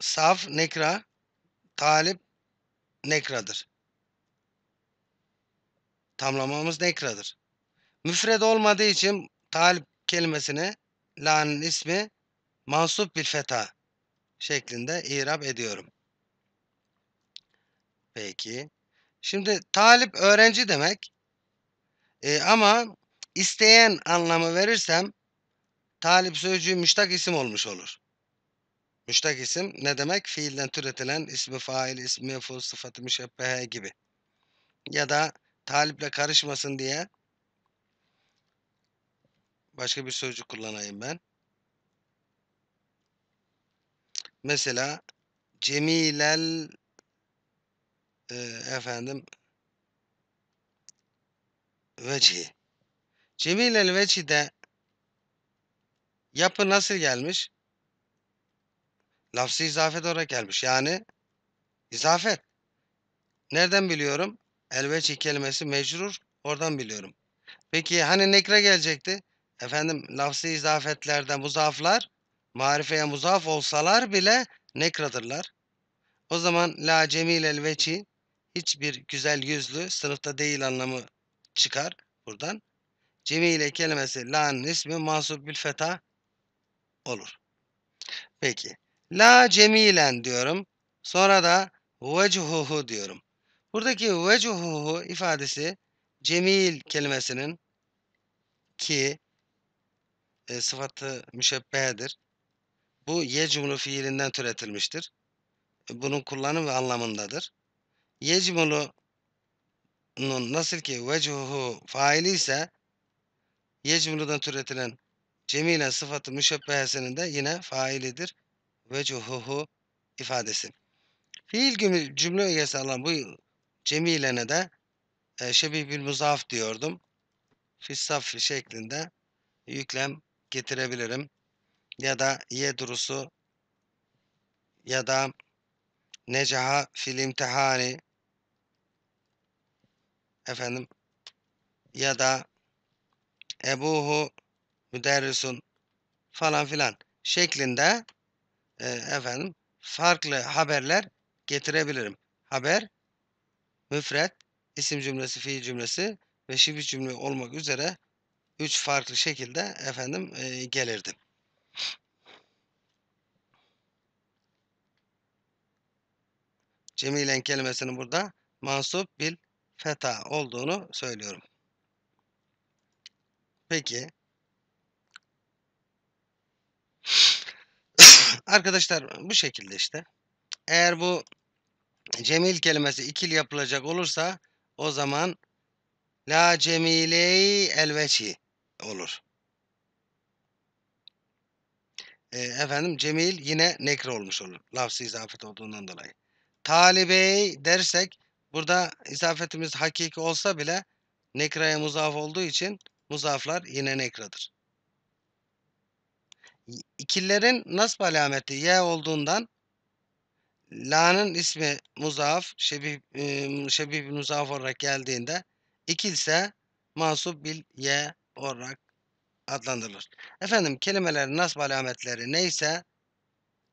saf nekra, talip nekradır. Tamlamamız nekradır. Müfred olmadığı için talip kelimesini la'nın ismi mansup bir feta şeklinde irab ediyorum. Peki. Şimdi talip öğrenci demek. E, ama isteyen anlamı verirsem talip sözcüğü müştak isim olmuş olur. Müştak isim ne demek? Fiilden türetilen ismi fail, ismi meful, sıfatı müşebbehe gibi. Ya da taliple karışmasın diye başka bir sözcük kullanayım ben. Mesela Cemilel e, efendim vecihi. Cemil el veci'de yapı nasıl gelmiş? Lafzı izafet olarak gelmiş. Yani izafet. Nereden biliyorum? El veci kelimesi mecrur. Oradan biliyorum. Peki hani nekre gelecekti? Efendim lafzı izafetlerden muzaflar marifeye muzaf olsalar bile nekradırlar. O zaman la cemil el veci hiçbir güzel yüzlü sınıfta değil anlamı çıkar buradan. Cemile kelimesi la'nın ismi mansup bil feta olur. Peki. La cemilen diyorum. Sonra da vechuhu diyorum. Buradaki vechuhu ifadesi cemil kelimesinin ki e, sıfatı müşebbehedir. Bu yecunu fiilinden türetilmiştir. Bunun kullanım ve anlamındadır. Yecmulu'nun nasıl ki vecuhu faili ise Yecmulu'dan türetilen cemilen sıfatı müşebbehesinin de yine failidir. Vecuhuhu ifadesi. Fiil cümle ögesi alan bu cemilene de e, şebihül muzaf diyordum. Fissaf şeklinde yüklem getirebilirim. Ya da ye durusu ya da necaha fil imtihani efendim ya da ebuhu müderrisun falan filan şeklinde e, efendim farklı haberler getirebilirim. Haber, müfret, isim cümlesi, fiil cümlesi ve şibih cümle olmak üzere üç farklı şekilde efendim e, gelirdi. Cemilen kelimesini burada mansup bil feta olduğunu söylüyorum. Peki. Arkadaşlar bu şekilde işte. Eğer bu cemil kelimesi ikil yapılacak olursa o zaman la cemiley elveci olur. E, efendim cemil yine nekre olmuş olur. Lafzı izafet olduğundan dolayı. Talibey dersek Burada izafetimiz hakiki olsa bile nekraya muzaf olduğu için muzaflar yine nekradır. İkillerin nasb alameti y olduğundan la'nın ismi muzaf, şebih, şebih muzaf olarak geldiğinde ikil ise mansup bil y olarak adlandırılır. Efendim kelimelerin nasb alametleri neyse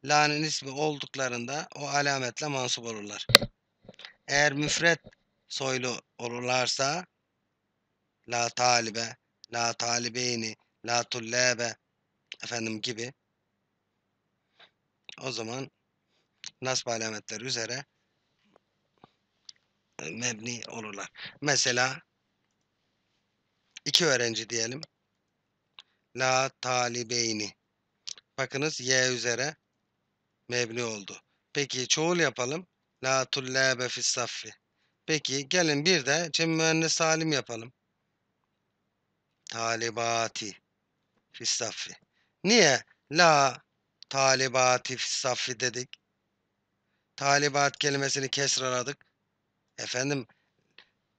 la'nın ismi olduklarında o alametle mansub olurlar. Eğer müfret soylu olurlarsa la talibe, la talibeyni, la tullebe efendim gibi o zaman nasb alametleri üzere e, mebni olurlar. Mesela iki öğrenci diyelim. La talibeyni. Bakınız y üzere mebni oldu. Peki çoğul yapalım. La tullâbe fissaffi. Peki gelin bir de cem müennes salim yapalım. Talibati fissaffi. Niye la talibati fissaffi dedik? Talibat kelimesini kesraladık. Efendim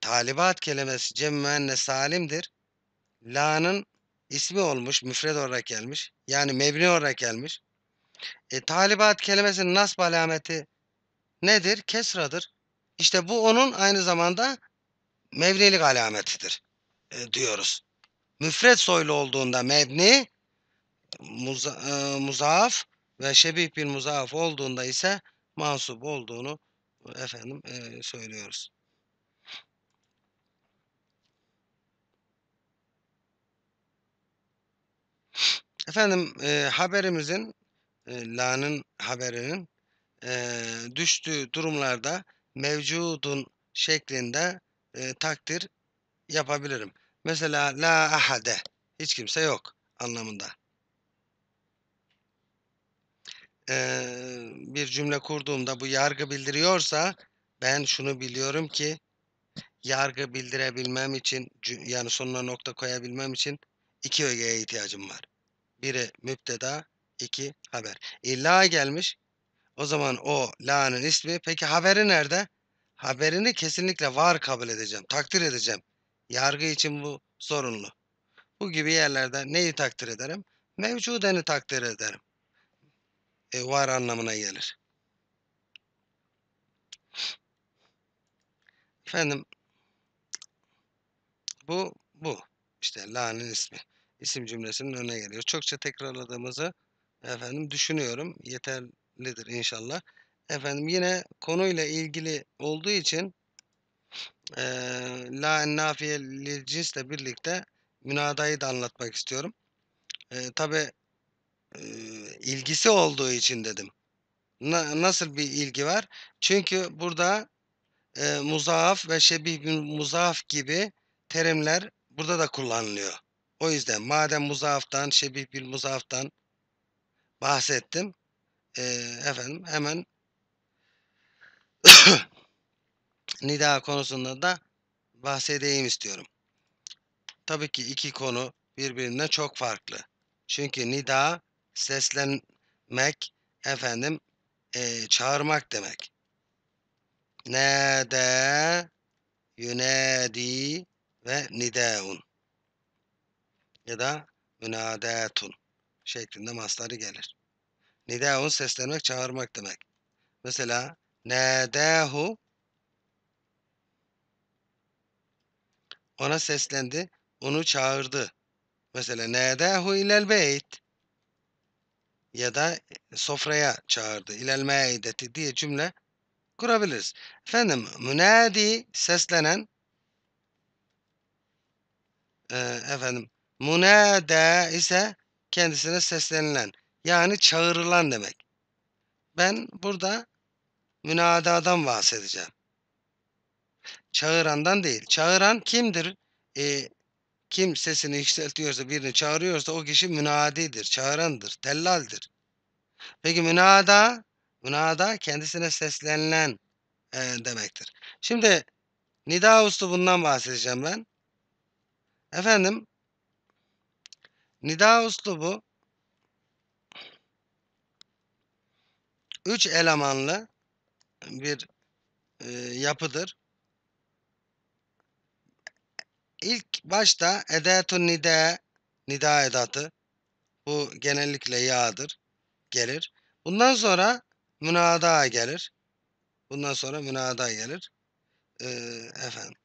talibat kelimesi cem müennes salimdir. La'nın ismi olmuş, müfred olarak gelmiş. Yani mebni olarak gelmiş. E, talibat kelimesinin nasb alameti nedir? Kesradır. İşte bu onun aynı zamanda mevnilik alametidir e, diyoruz. müfred soylu olduğunda mebni, muza, e, muzaaf ve şebih bir muzaaf olduğunda ise mansup olduğunu efendim e, söylüyoruz. Efendim e, haberimizin e, La'nın haberinin e, düştüğü durumlarda mevcudun şeklinde e, takdir yapabilirim. Mesela la ahade hiç kimse yok anlamında. Ee, bir cümle kurduğumda bu yargı bildiriyorsa ben şunu biliyorum ki yargı bildirebilmem için yani sonuna nokta koyabilmem için iki ögeye ihtiyacım var. Biri müpteda, iki haber. İlla gelmiş o zaman o la'nın ismi. Peki haberi nerede? Haberini kesinlikle var kabul edeceğim. Takdir edeceğim. Yargı için bu zorunlu. Bu gibi yerlerde neyi takdir ederim? Mevcudeni takdir ederim. E, var anlamına gelir. Efendim bu bu işte la'nın ismi. İsim cümlesinin önüne geliyor. Çokça tekrarladığımızı efendim düşünüyorum. Yeter lidir inşallah. Efendim yine konuyla ilgili olduğu için e, la nafiye lil cinsle birlikte münadayı da anlatmak istiyorum. E, Tabi e, ilgisi olduğu için dedim. Na, nasıl bir ilgi var? Çünkü burada e, muzaaf ve şebih muzaaf gibi terimler burada da kullanılıyor. O yüzden madem muzaaftan, şebih bir muzaaftan bahsettim e, efendim hemen nida konusunda da bahsedeyim istiyorum. Tabii ki iki konu birbirine çok farklı. Çünkü nida seslenmek efendim e, çağırmak demek. Ne de yünedi ve nideun ya da münadetun şeklinde masları gelir. Nidaun seslenmek, çağırmak demek. Mesela nedahu ona seslendi, onu çağırdı. Mesela nedahu ilel beyt ya da sofraya çağırdı. İlel meideti diye cümle kurabiliriz. Efendim münadi seslenen e, efendim munada ise kendisine seslenilen. Yani çağırılan demek. Ben burada münadadan bahsedeceğim. Çağırandan değil. Çağıran kimdir? E, kim sesini yükseltiyorsa, birini çağırıyorsa o kişi münadidir, çağırandır, tellaldir. Peki münada, münada kendisine seslenilen e, demektir. Şimdi nida bundan bahsedeceğim ben. Efendim, nida bu. 3 elemanlı bir e, yapıdır. İlk başta edatu nida, nida edatı. Bu genellikle yağdır, gelir. Bundan sonra münada gelir. Bundan sonra münada gelir. Ee, efendim.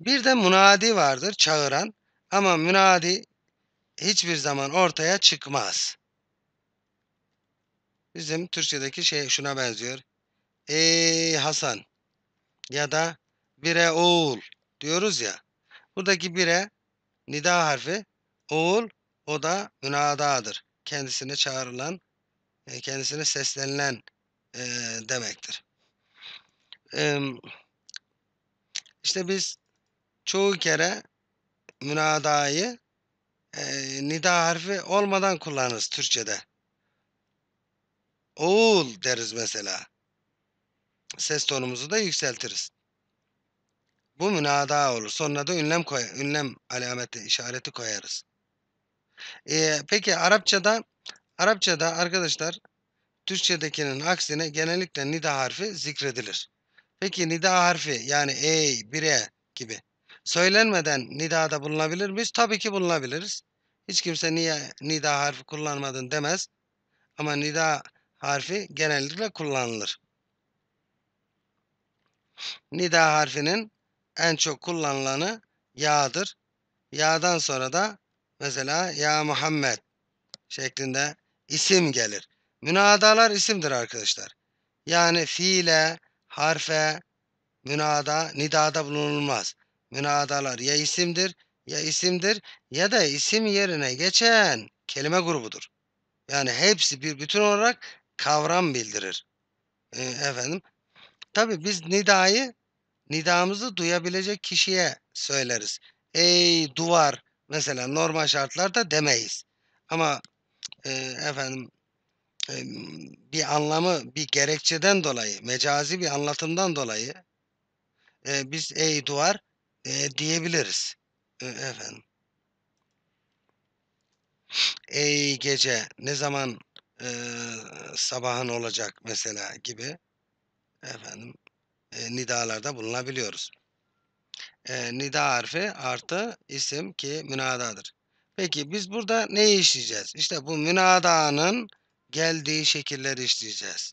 Bir de münadi vardır, çağıran. Ama münadi hiçbir zaman ortaya çıkmaz. Bizim Türkçedeki şey şuna benziyor. Ey Hasan ya da bire oğul diyoruz ya. Buradaki bire nida harfi oğul o da münadadır. Kendisine çağrılan, e, kendisine seslenilen e, demektir. E, işte biz çoğu kere münadayı e, nida harfi olmadan kullanırız Türkçe'de. Oğul deriz mesela. Ses tonumuzu da yükseltiriz. Bu münada olur. Sonra da ünlem koy, ünlem alameti işareti koyarız. Ee, peki Arapçada Arapçada arkadaşlar Türkçedekinin aksine genellikle nida harfi zikredilir. Peki nida harfi yani ey, bire gibi söylenmeden nidada bulunabilir miyiz? Tabii ki bulunabiliriz. Hiç kimse niye nida harfi kullanmadın demez. Ama nida harfi genellikle kullanılır. Nida harfinin en çok kullanılanı ya'dır. Ya'dan sonra da mesela ya Muhammed şeklinde isim gelir. Münadalar isimdir arkadaşlar. Yani fiile, harfe, münada, nidada bulunulmaz. Münadalar ya isimdir, ya isimdir ya da isim yerine geçen kelime grubudur. Yani hepsi bir bütün olarak kavram bildirir. E, efendim. Tabii biz nidayı nidamızı duyabilecek kişiye söyleriz. Ey duvar mesela normal şartlarda demeyiz. Ama e, efendim e, bir anlamı bir gerekçeden dolayı mecazi bir anlatımdan dolayı e, biz ey duvar e, diyebiliriz. E, efendim. Ey gece ne zaman e, sabahın olacak mesela gibi efendim e, nidalarda bulunabiliyoruz. E, nida harfi artı isim ki münadadır. Peki biz burada ne işleyeceğiz? İşte bu münadanın geldiği şekilleri işleyeceğiz.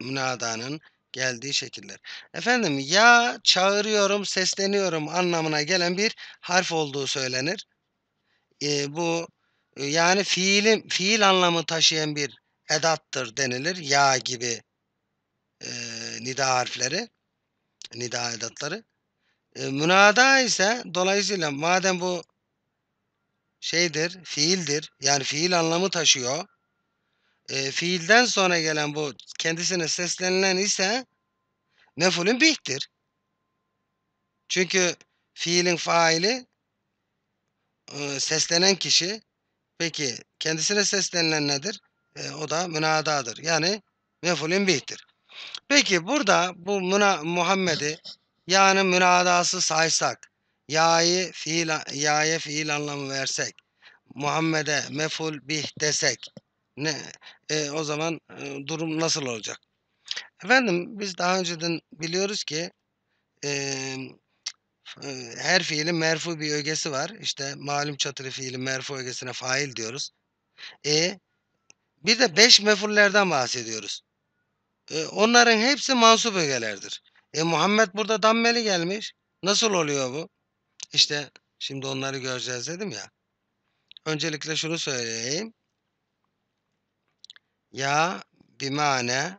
Münadanın geldiği şekiller. Efendim ya çağırıyorum, sesleniyorum anlamına gelen bir harf olduğu söylenir. E, bu yani fiilin fiil anlamı taşıyan bir edattır denilir. Ya gibi e, nida harfleri, nida edatları. E, münada ise dolayısıyla madem bu şeydir, fiildir. Yani fiil anlamı taşıyor. E, fiilden sonra gelen bu kendisine seslenilen ise mefulün bihtir. Çünkü fiilin faili e, seslenen kişi Peki kendisine seslenilen nedir? E, o da münadadır. Yani mefulün bihtir. Peki burada bu mına, Muhammed'i yani münadası saysak, ya'yı fiil, ya'ya fiil anlamı versek, Muhammed'e meful bih desek ne e, o zaman e, durum nasıl olacak? Efendim biz daha önceden biliyoruz ki e, her fiilin merfu bir ögesi var. İşte malum çatırı fiilin merfu ögesine fail diyoruz. E bir de beş mefullerden bahsediyoruz. E, onların hepsi mansup ögelerdir. E Muhammed burada dammeli gelmiş. Nasıl oluyor bu? İşte şimdi onları göreceğiz dedim ya. Öncelikle şunu söyleyeyim. Ya bimane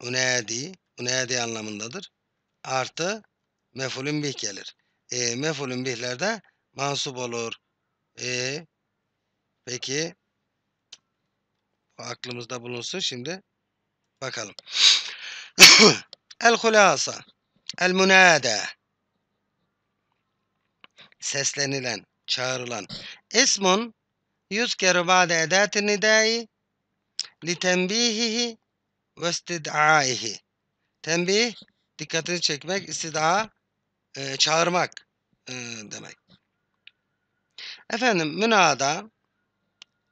unedi unedi anlamındadır. Artı mefulün bih gelir. E, mefulün bihler mansup olur. E, peki aklımızda bulunsun. Şimdi bakalım. el hulasa el munada seslenilen, çağrılan. İsmun yuzkeru ba'de edatı nidai li tembihihi ve istid'aihi. Tembih dikkatini çekmek, istida e, çağırmak e, demek. Efendim münada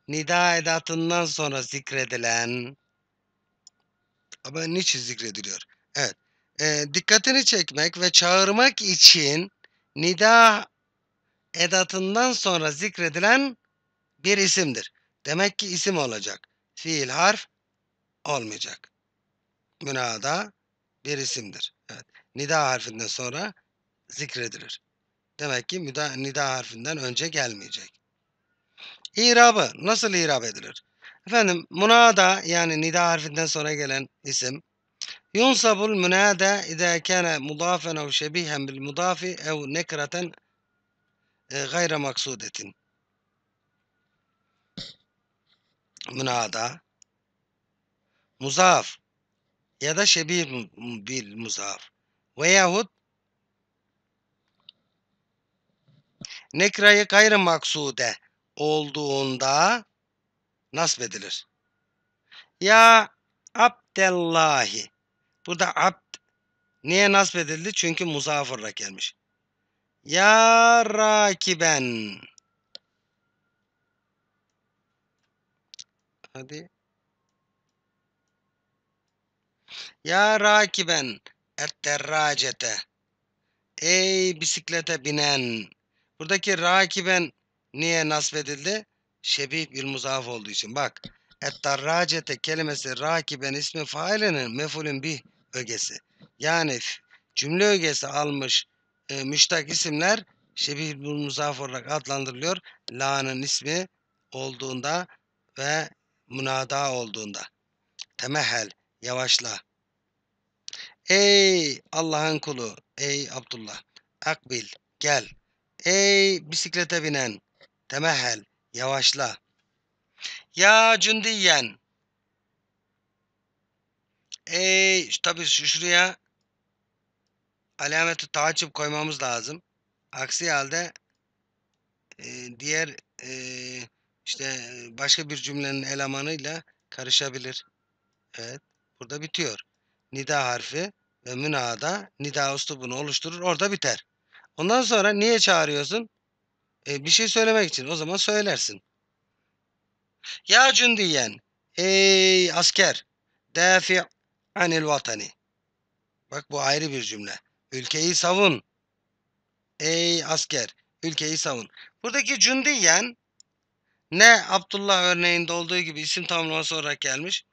nida edatından sonra zikredilen ama niçin zikrediliyor? Evet. E, dikkatini çekmek ve çağırmak için nida edatından sonra zikredilen bir isimdir. Demek ki isim olacak. Fiil harf olmayacak. Münada bir isimdir. Evet. Nida harfinden sonra zikredilir. Demek ki müda, nida harfinden önce gelmeyecek. İrabı nasıl irab edilir? Efendim munada yani nida harfinden sonra gelen isim yunsabul münada idâ kâne mudâfen ev şebihen bil mudâfi ev nekraten e, gayre maksudetin. Münada muzaf ya da şebih bil muzaf veyahut nekrayı gayrı maksude olduğunda nasbedilir. Ya Abdellahi. Burada abd niye nasbedildi? Çünkü muzafırla gelmiş. Ya rakiben. Hadi. Ya rakiben etterracete. Ey bisiklete binen. Buradaki rakiben niye nasbedildi? Şebih bir muzaf olduğu için. Bak. Ettarracete kelimesi rakiben ismi failinin mefulün bir ögesi. Yani cümle ögesi almış e, müştak isimler şebih bir muzaf olarak adlandırılıyor. La'nın ismi olduğunda ve münada olduğunda. Temehel, yavaşla. Ey Allah'ın kulu, ey Abdullah, akbil, gel. Ey bisiklete binen, temehel, yavaşla. Ya cündiyen. Ey, tabi şu şuraya alameti takip koymamız lazım. Aksi halde e, diğer e, işte e, başka bir cümlenin elemanıyla karışabilir. Evet. Burada bitiyor. Nida harfi ve münada nida ustubunu oluşturur. Orada biter. Ondan sonra niye çağırıyorsun? E, bir şey söylemek için. O zaman söylersin. Ya cündiyen. Ey asker. defi anil vatani. Bak bu ayrı bir cümle. Ülkeyi savun. Ey asker. Ülkeyi savun. Buradaki cündiyen ne Abdullah örneğinde olduğu gibi isim tamlaması olarak gelmiş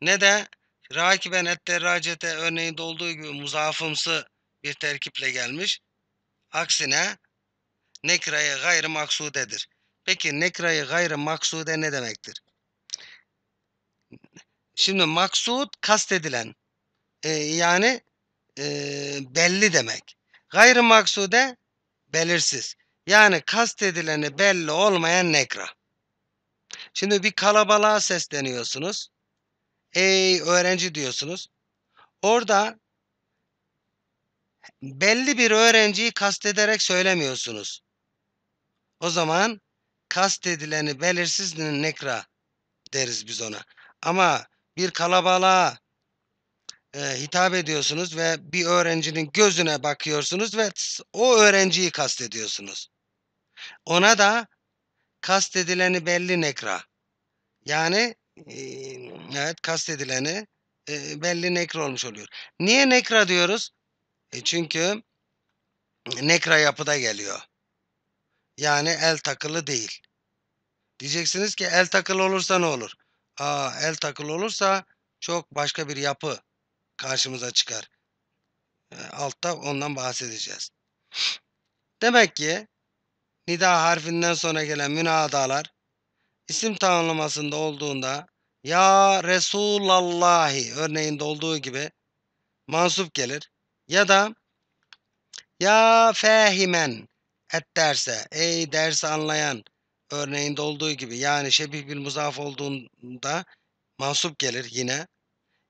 ne de rakiben et derracete örneğinde olduğu gibi muzafımsı bir terkiple gelmiş. Aksine nekrayı gayrı maksudedir. Peki nekrayı gayrı maksude ne demektir? Şimdi maksud kastedilen e, yani e, belli demek. Gayrı maksude belirsiz. Yani kastedileni belli olmayan nekra. Şimdi bir kalabalığa sesleniyorsunuz. Ey öğrenci diyorsunuz. Orada belli bir öğrenciyi kastederek söylemiyorsunuz. O zaman kastedileni belirsiz nekra deriz biz ona. Ama bir kalabalığa e, hitap ediyorsunuz ve bir öğrencinin gözüne bakıyorsunuz ve o öğrenciyi kastediyorsunuz. Ona da kastedileni belli nekra. Yani e, evet kastedileni e, belli nekra olmuş oluyor. Niye nekra diyoruz? E çünkü nekra yapıda geliyor. Yani el takılı değil. Diyeceksiniz ki el takılı olursa ne olur? Aa, el takılı olursa çok başka bir yapı karşımıza çıkar. E, altta ondan bahsedeceğiz. Demek ki nida harfinden sonra gelen münadalar isim tanımlamasında olduğunda ya Resulallahi örneğinde olduğu gibi mansup gelir. Ya da ya fehimen et derse ey dersi anlayan örneğinde olduğu gibi yani şebih bir muzaf olduğunda mansup gelir yine.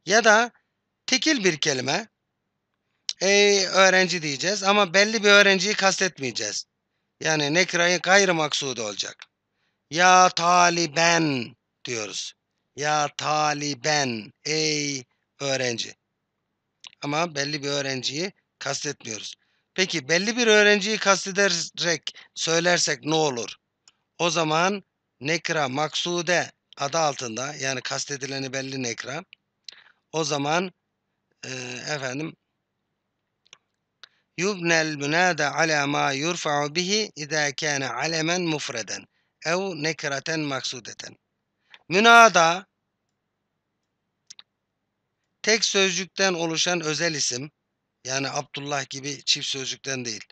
Ya da tekil bir kelime ey öğrenci diyeceğiz ama belli bir öğrenciyi kastetmeyeceğiz. Yani nekrayı gayrı maksudu olacak. Ya taliben diyoruz. Ya taliben ey öğrenci. Ama belli bir öğrenciyi kastetmiyoruz. Peki belli bir öğrenciyi kastederek söylersek ne olur? O zaman nekra maksude adı altında yani kastedileni belli nekra. O zaman e, efendim yubnel münada ala ma yurfa'u bihi idâ kâne alemen mufreden ev nekraten maksudeten. Münada tek sözcükten oluşan özel isim yani Abdullah gibi çift sözcükten değil.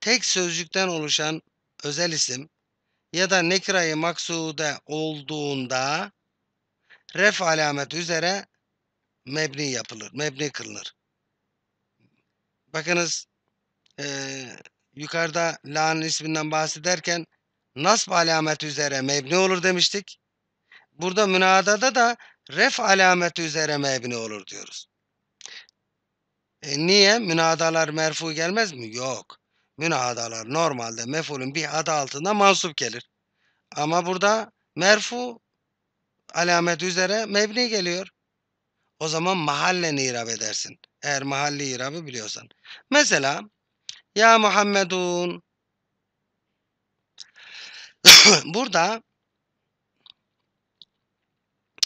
Tek sözcükten oluşan özel isim ya da nekrayı maksude olduğunda ref alamet üzere mebni yapılır, mebni kılınır. Bakınız e, yukarıda la'nın isminden bahsederken nasb alamet üzere mebni olur demiştik. Burada münadada da ref alameti üzere mebni olur diyoruz. E niye? Münadalar merfu gelmez mi? Yok. Münadalar normalde mefulün bir adı altında mansup gelir. Ama burada merfu alameti üzere mebni geliyor. O zaman mahalle irab edersin. Eğer mahalli irabı biliyorsan. Mesela ya Muhammedun burada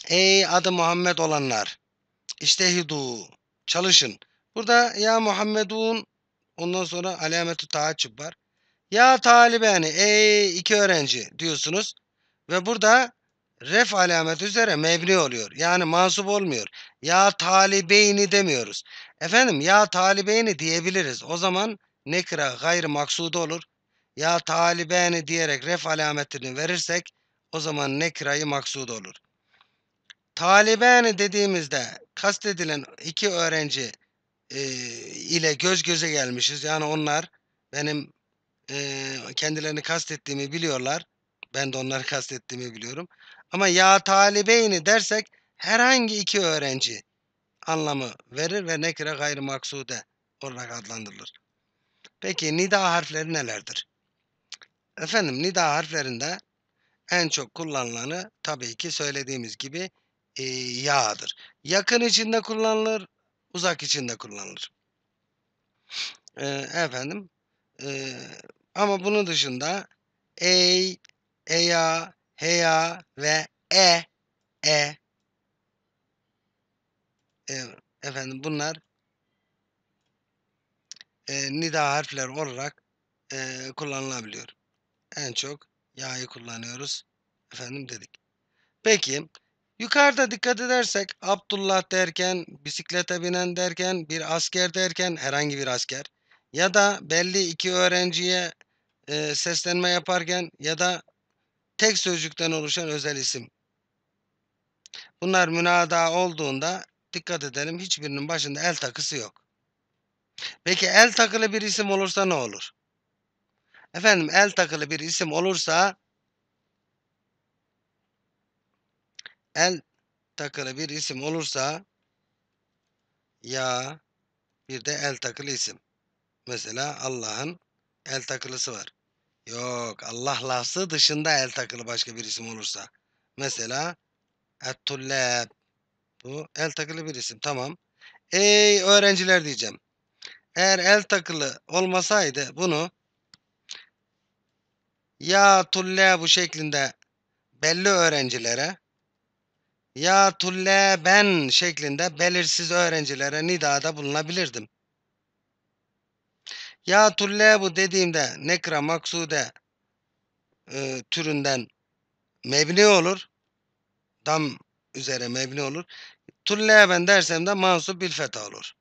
Ey adı Muhammed olanlar. İştehidu. Çalışın. Burada ya Muhammedun ondan sonra alameti taaccüp var. Ya talibeni ey iki öğrenci diyorsunuz. Ve burada ref alameti üzere mevni oluyor. Yani mansup olmuyor. Ya talibeyni demiyoruz. Efendim ya talibeyni diyebiliriz. O zaman nekra gayrı maksudu olur. Ya talibeni diyerek ref alametini verirsek o zaman nekrayı maksud olur. Taliban dediğimizde kastedilen iki öğrenci e, ile göz göze gelmişiz. Yani onlar benim e, kendilerini kastettiğimi biliyorlar. Ben de onları kastettiğimi biliyorum. Ama ya talibeyni dersek herhangi iki öğrenci anlamı verir ve nekre gayrı maksude olarak adlandırılır. Peki nida harfleri nelerdir? Efendim nida harflerinde en çok kullanılanı tabii ki söylediğimiz gibi e, yağdır. Yakın içinde kullanılır, uzak içinde kullanılır. E, efendim, e, ama bunun dışında ey, eya, heya ve e, e, e efendim bunlar e, nida harfler olarak e, kullanılabiliyor. En çok ya'yı kullanıyoruz. Efendim dedik. Peki Yukarıda dikkat edersek Abdullah derken, bisiklete binen derken, bir asker derken herhangi bir asker ya da belli iki öğrenciye e, seslenme yaparken ya da tek sözcükten oluşan özel isim. Bunlar münada olduğunda dikkat edelim hiçbirinin başında el takısı yok. Peki el takılı bir isim olursa ne olur? Efendim el takılı bir isim olursa el takılı bir isim olursa ya bir de el takılı isim. Mesela Allah'ın el takılısı var. Yok Allah lafzı dışında el takılı başka bir isim olursa. Mesela Ettullab. Bu el takılı bir isim. Tamam. Ey öğrenciler diyeceğim. Eğer el takılı olmasaydı bunu ya tulle bu şeklinde belli öğrencilere ya ben şeklinde belirsiz öğrencilere nidada bulunabilirdim. Ya bu dediğimde nekra maksude e, türünden mebni olur. Dam üzere mebni olur. ben dersem de mansub bil feta olur.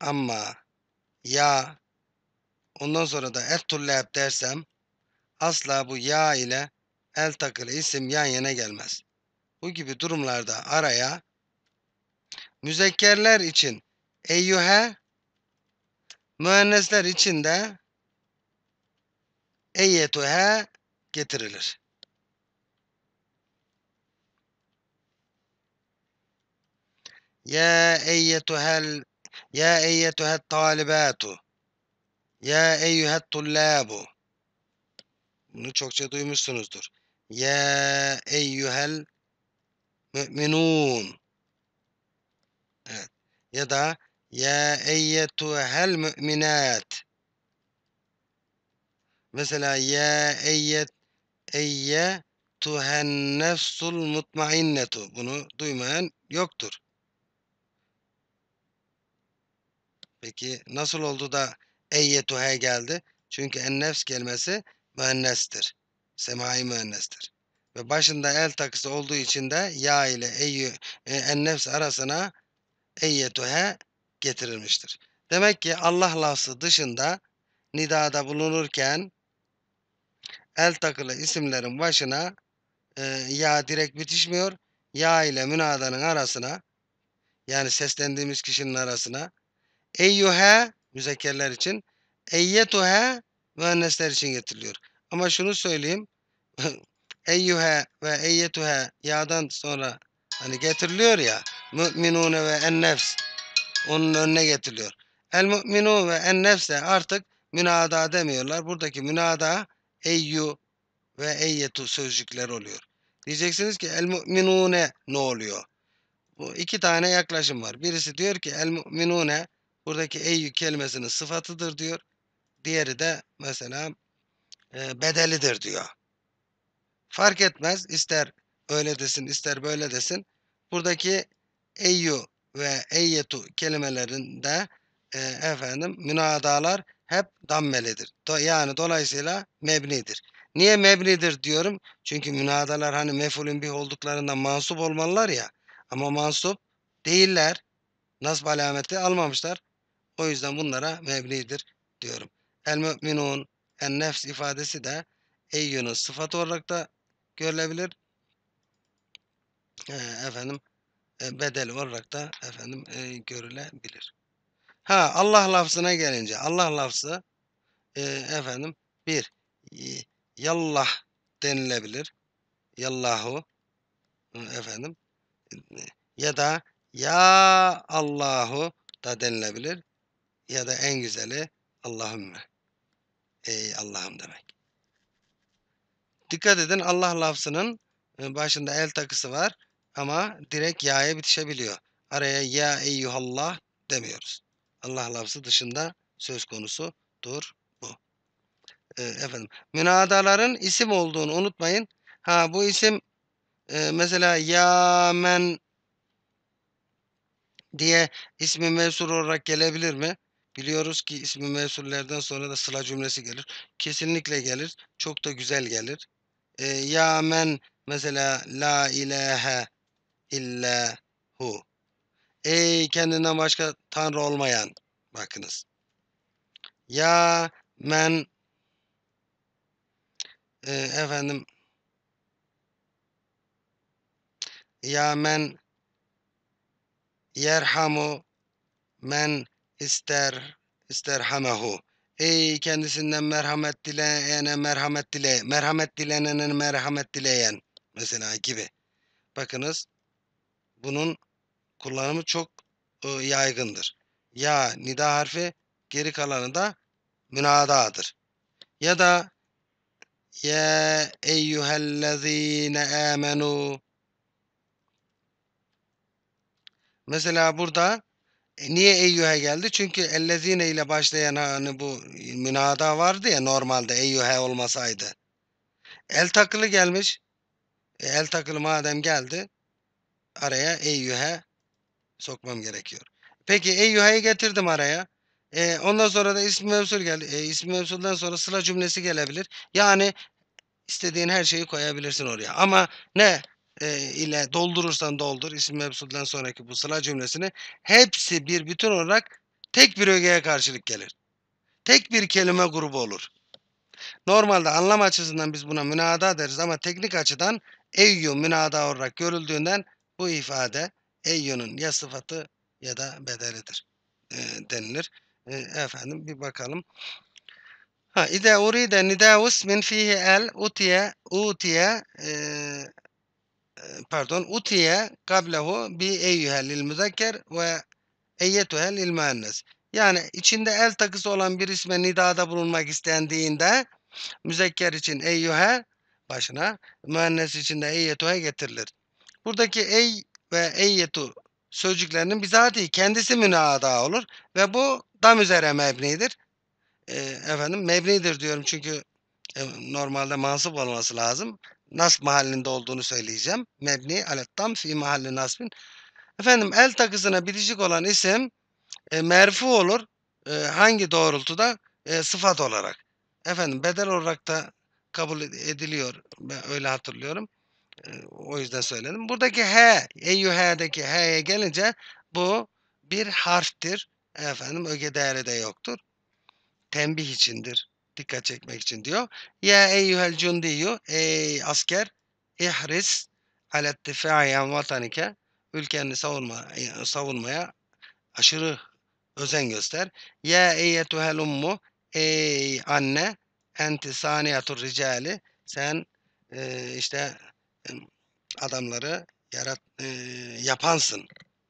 Ama ya ondan sonra da et dersem asla bu ya ile el takılı isim yan yana gelmez. Bu gibi durumlarda araya müzekkerler için eyyühe, müennesler için de eyyetühe getirilir. Ya eyyetühel ya eyyetühet talibatu Ya eyyühet tullabu Bunu çokça duymuşsunuzdur. Ya eyyuhel müminun. Evet. Ya da ya eyyetuhel müminat. Mesela ya eyyet eyye tuhen nefsul mutmainnetu. Bunu duymayan yoktur. Peki nasıl oldu da eyyetuhe geldi? Çünkü en nefs kelimesi müennestir semai müennestir. Ve başında el takısı olduğu için de ya ile eyyü en ennefs arasına eyyetuhe getirilmiştir. Demek ki Allah lafzı dışında nidada bulunurken el takılı isimlerin başına e, ya direkt bitişmiyor. Ya ile münadanın arasına yani seslendiğimiz kişinin arasına eyyuhe müzekkerler için eyyetuhe müennesler için getiriliyor. Ama şunu söyleyeyim. Eyyühe ve eyyetuhe ya'dan sonra hani getiriliyor ya müminune ve en nefs onun önüne getiriliyor. El müminun ve en nefse artık münada demiyorlar. Buradaki münada eyyu ve eyyetu sözcükler oluyor. Diyeceksiniz ki el müminune ne oluyor? Bu iki tane yaklaşım var. Birisi diyor ki el müminune buradaki eyyü kelimesinin sıfatıdır diyor. Diğeri de mesela e, bedelidir diyor. Fark etmez ister öyle desin ister böyle desin. Buradaki eyyu ve eyyetu kelimelerinde e, efendim münadalar hep dammelidir. Do, yani dolayısıyla mebnidir. Niye mebnidir diyorum? Çünkü münadalar hani mefulün bir olduklarında mansup olmalılar ya. Ama mansup değiller. Nasb alameti almamışlar. O yüzden bunlara mebnidir diyorum. El müminun en nefs ifadesi de eyyunun sıfat olarak da görülebilir. E, efendim e, bedel olarak da efendim e, görülebilir. Ha Allah lafzına gelince Allah lafzı e, efendim bir yallah denilebilir. Yallahu e, efendim e, ya da ya Allahu da denilebilir ya da en güzeli Allahümme. Ey Allah'ım demek. Dikkat edin Allah lafzının e, başında el takısı var ama direkt ya'ya bitişebiliyor. Araya ya eyyuhallah demiyoruz. Allah lafzı dışında söz konusu dur bu. E, efendim münadaların isim olduğunu unutmayın. Ha bu isim e, mesela ya men diye ismi mevsul olarak gelebilir mi? Biliyoruz ki ismi mevsullerden sonra da sıla cümlesi gelir. Kesinlikle gelir. Çok da güzel gelir. E, ya men mesela la ilahe illa hu. Ey kendinden başka tanrı olmayan. Bakınız. Ya men e, efendim ya men yerhamu men ister isterhamehu. Ey kendisinden merhamet dileyene merhamet dile, merhamet dilenene merhamet dileyen mesela gibi. Bakınız bunun kullanımı çok e, yaygındır. Ya nida harfi geri kalanı da münadadır. Ya da ya eyyühellezine amenu Mesela burada e, niye eyyühe geldi? Çünkü ellezine ile başlayan hani bu münada vardı ya normalde eyyühe olmasaydı. El takılı gelmiş. E, el takılı madem geldi araya eyyühe sokmam gerekiyor. Peki eyyühe'yi getirdim araya. E, ondan sonra da ismi mevsul gel. E, ismi mevsuldan sonra sıra cümlesi gelebilir. Yani istediğin her şeyi koyabilirsin oraya. Ama ne? e, ile doldurursan doldur isim mevsulden sonraki bu sıla cümlesini hepsi bir bütün olarak tek bir ögeye karşılık gelir. Tek bir kelime grubu olur. Normalde anlam açısından biz buna münada deriz ama teknik açıdan eyyu münada olarak görüldüğünden bu ifade eyyunun ya sıfatı ya da bedelidir e, denilir. E, efendim bir bakalım. Ha, İde uride nidavus min fihi el utiye utiye e, pardon utiye kablehu bi eyyühel lil müzekker ve eyyetühel lil müennes. Yani içinde el takısı olan bir isme nidada bulunmak istendiğinde müzekker için eyyühe başına müennes için de eyyetühe getirilir. Buradaki ey ve eyyetu sözcüklerinin bizatihi kendisi münada olur ve bu dam üzere mebnidir. E, efendim mebnidir diyorum çünkü e, normalde mansup olması lazım. Nas mahallinde olduğunu söyleyeceğim. Mebni alettam fi mahalli nasbin. Efendim el takısına bitişik olan isim e, merfu olur. E, hangi doğrultuda? E, sıfat olarak. Efendim bedel olarak da kabul ediliyor. Ben öyle hatırlıyorum. E, o yüzden söyledim. Buradaki he, eyyühe'deki he'ye gelince bu bir harftir. Efendim öge değeri de yoktur. Tembih içindir dikkat çekmek için diyor. Ya eyyuhel cundiyyü ey asker ihris alettifâyen vatanike ülkeni savunma, e, savunmaya aşırı özen göster. Ya eyyetühel ummu ey anne enti saniyatur ricali sen e, işte e, adamları yarat, e, yapansın.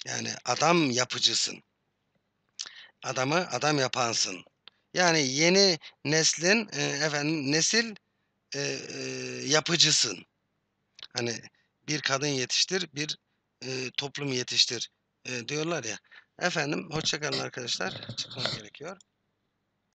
Yani adam yapıcısın. Adamı adam yapansın. Yani yeni neslin e, efendim nesil e, e, yapıcısın. Hani bir kadın yetiştir, bir e, toplum yetiştir e, diyorlar ya. Efendim hoşçakalın arkadaşlar. Çıkmam gerekiyor.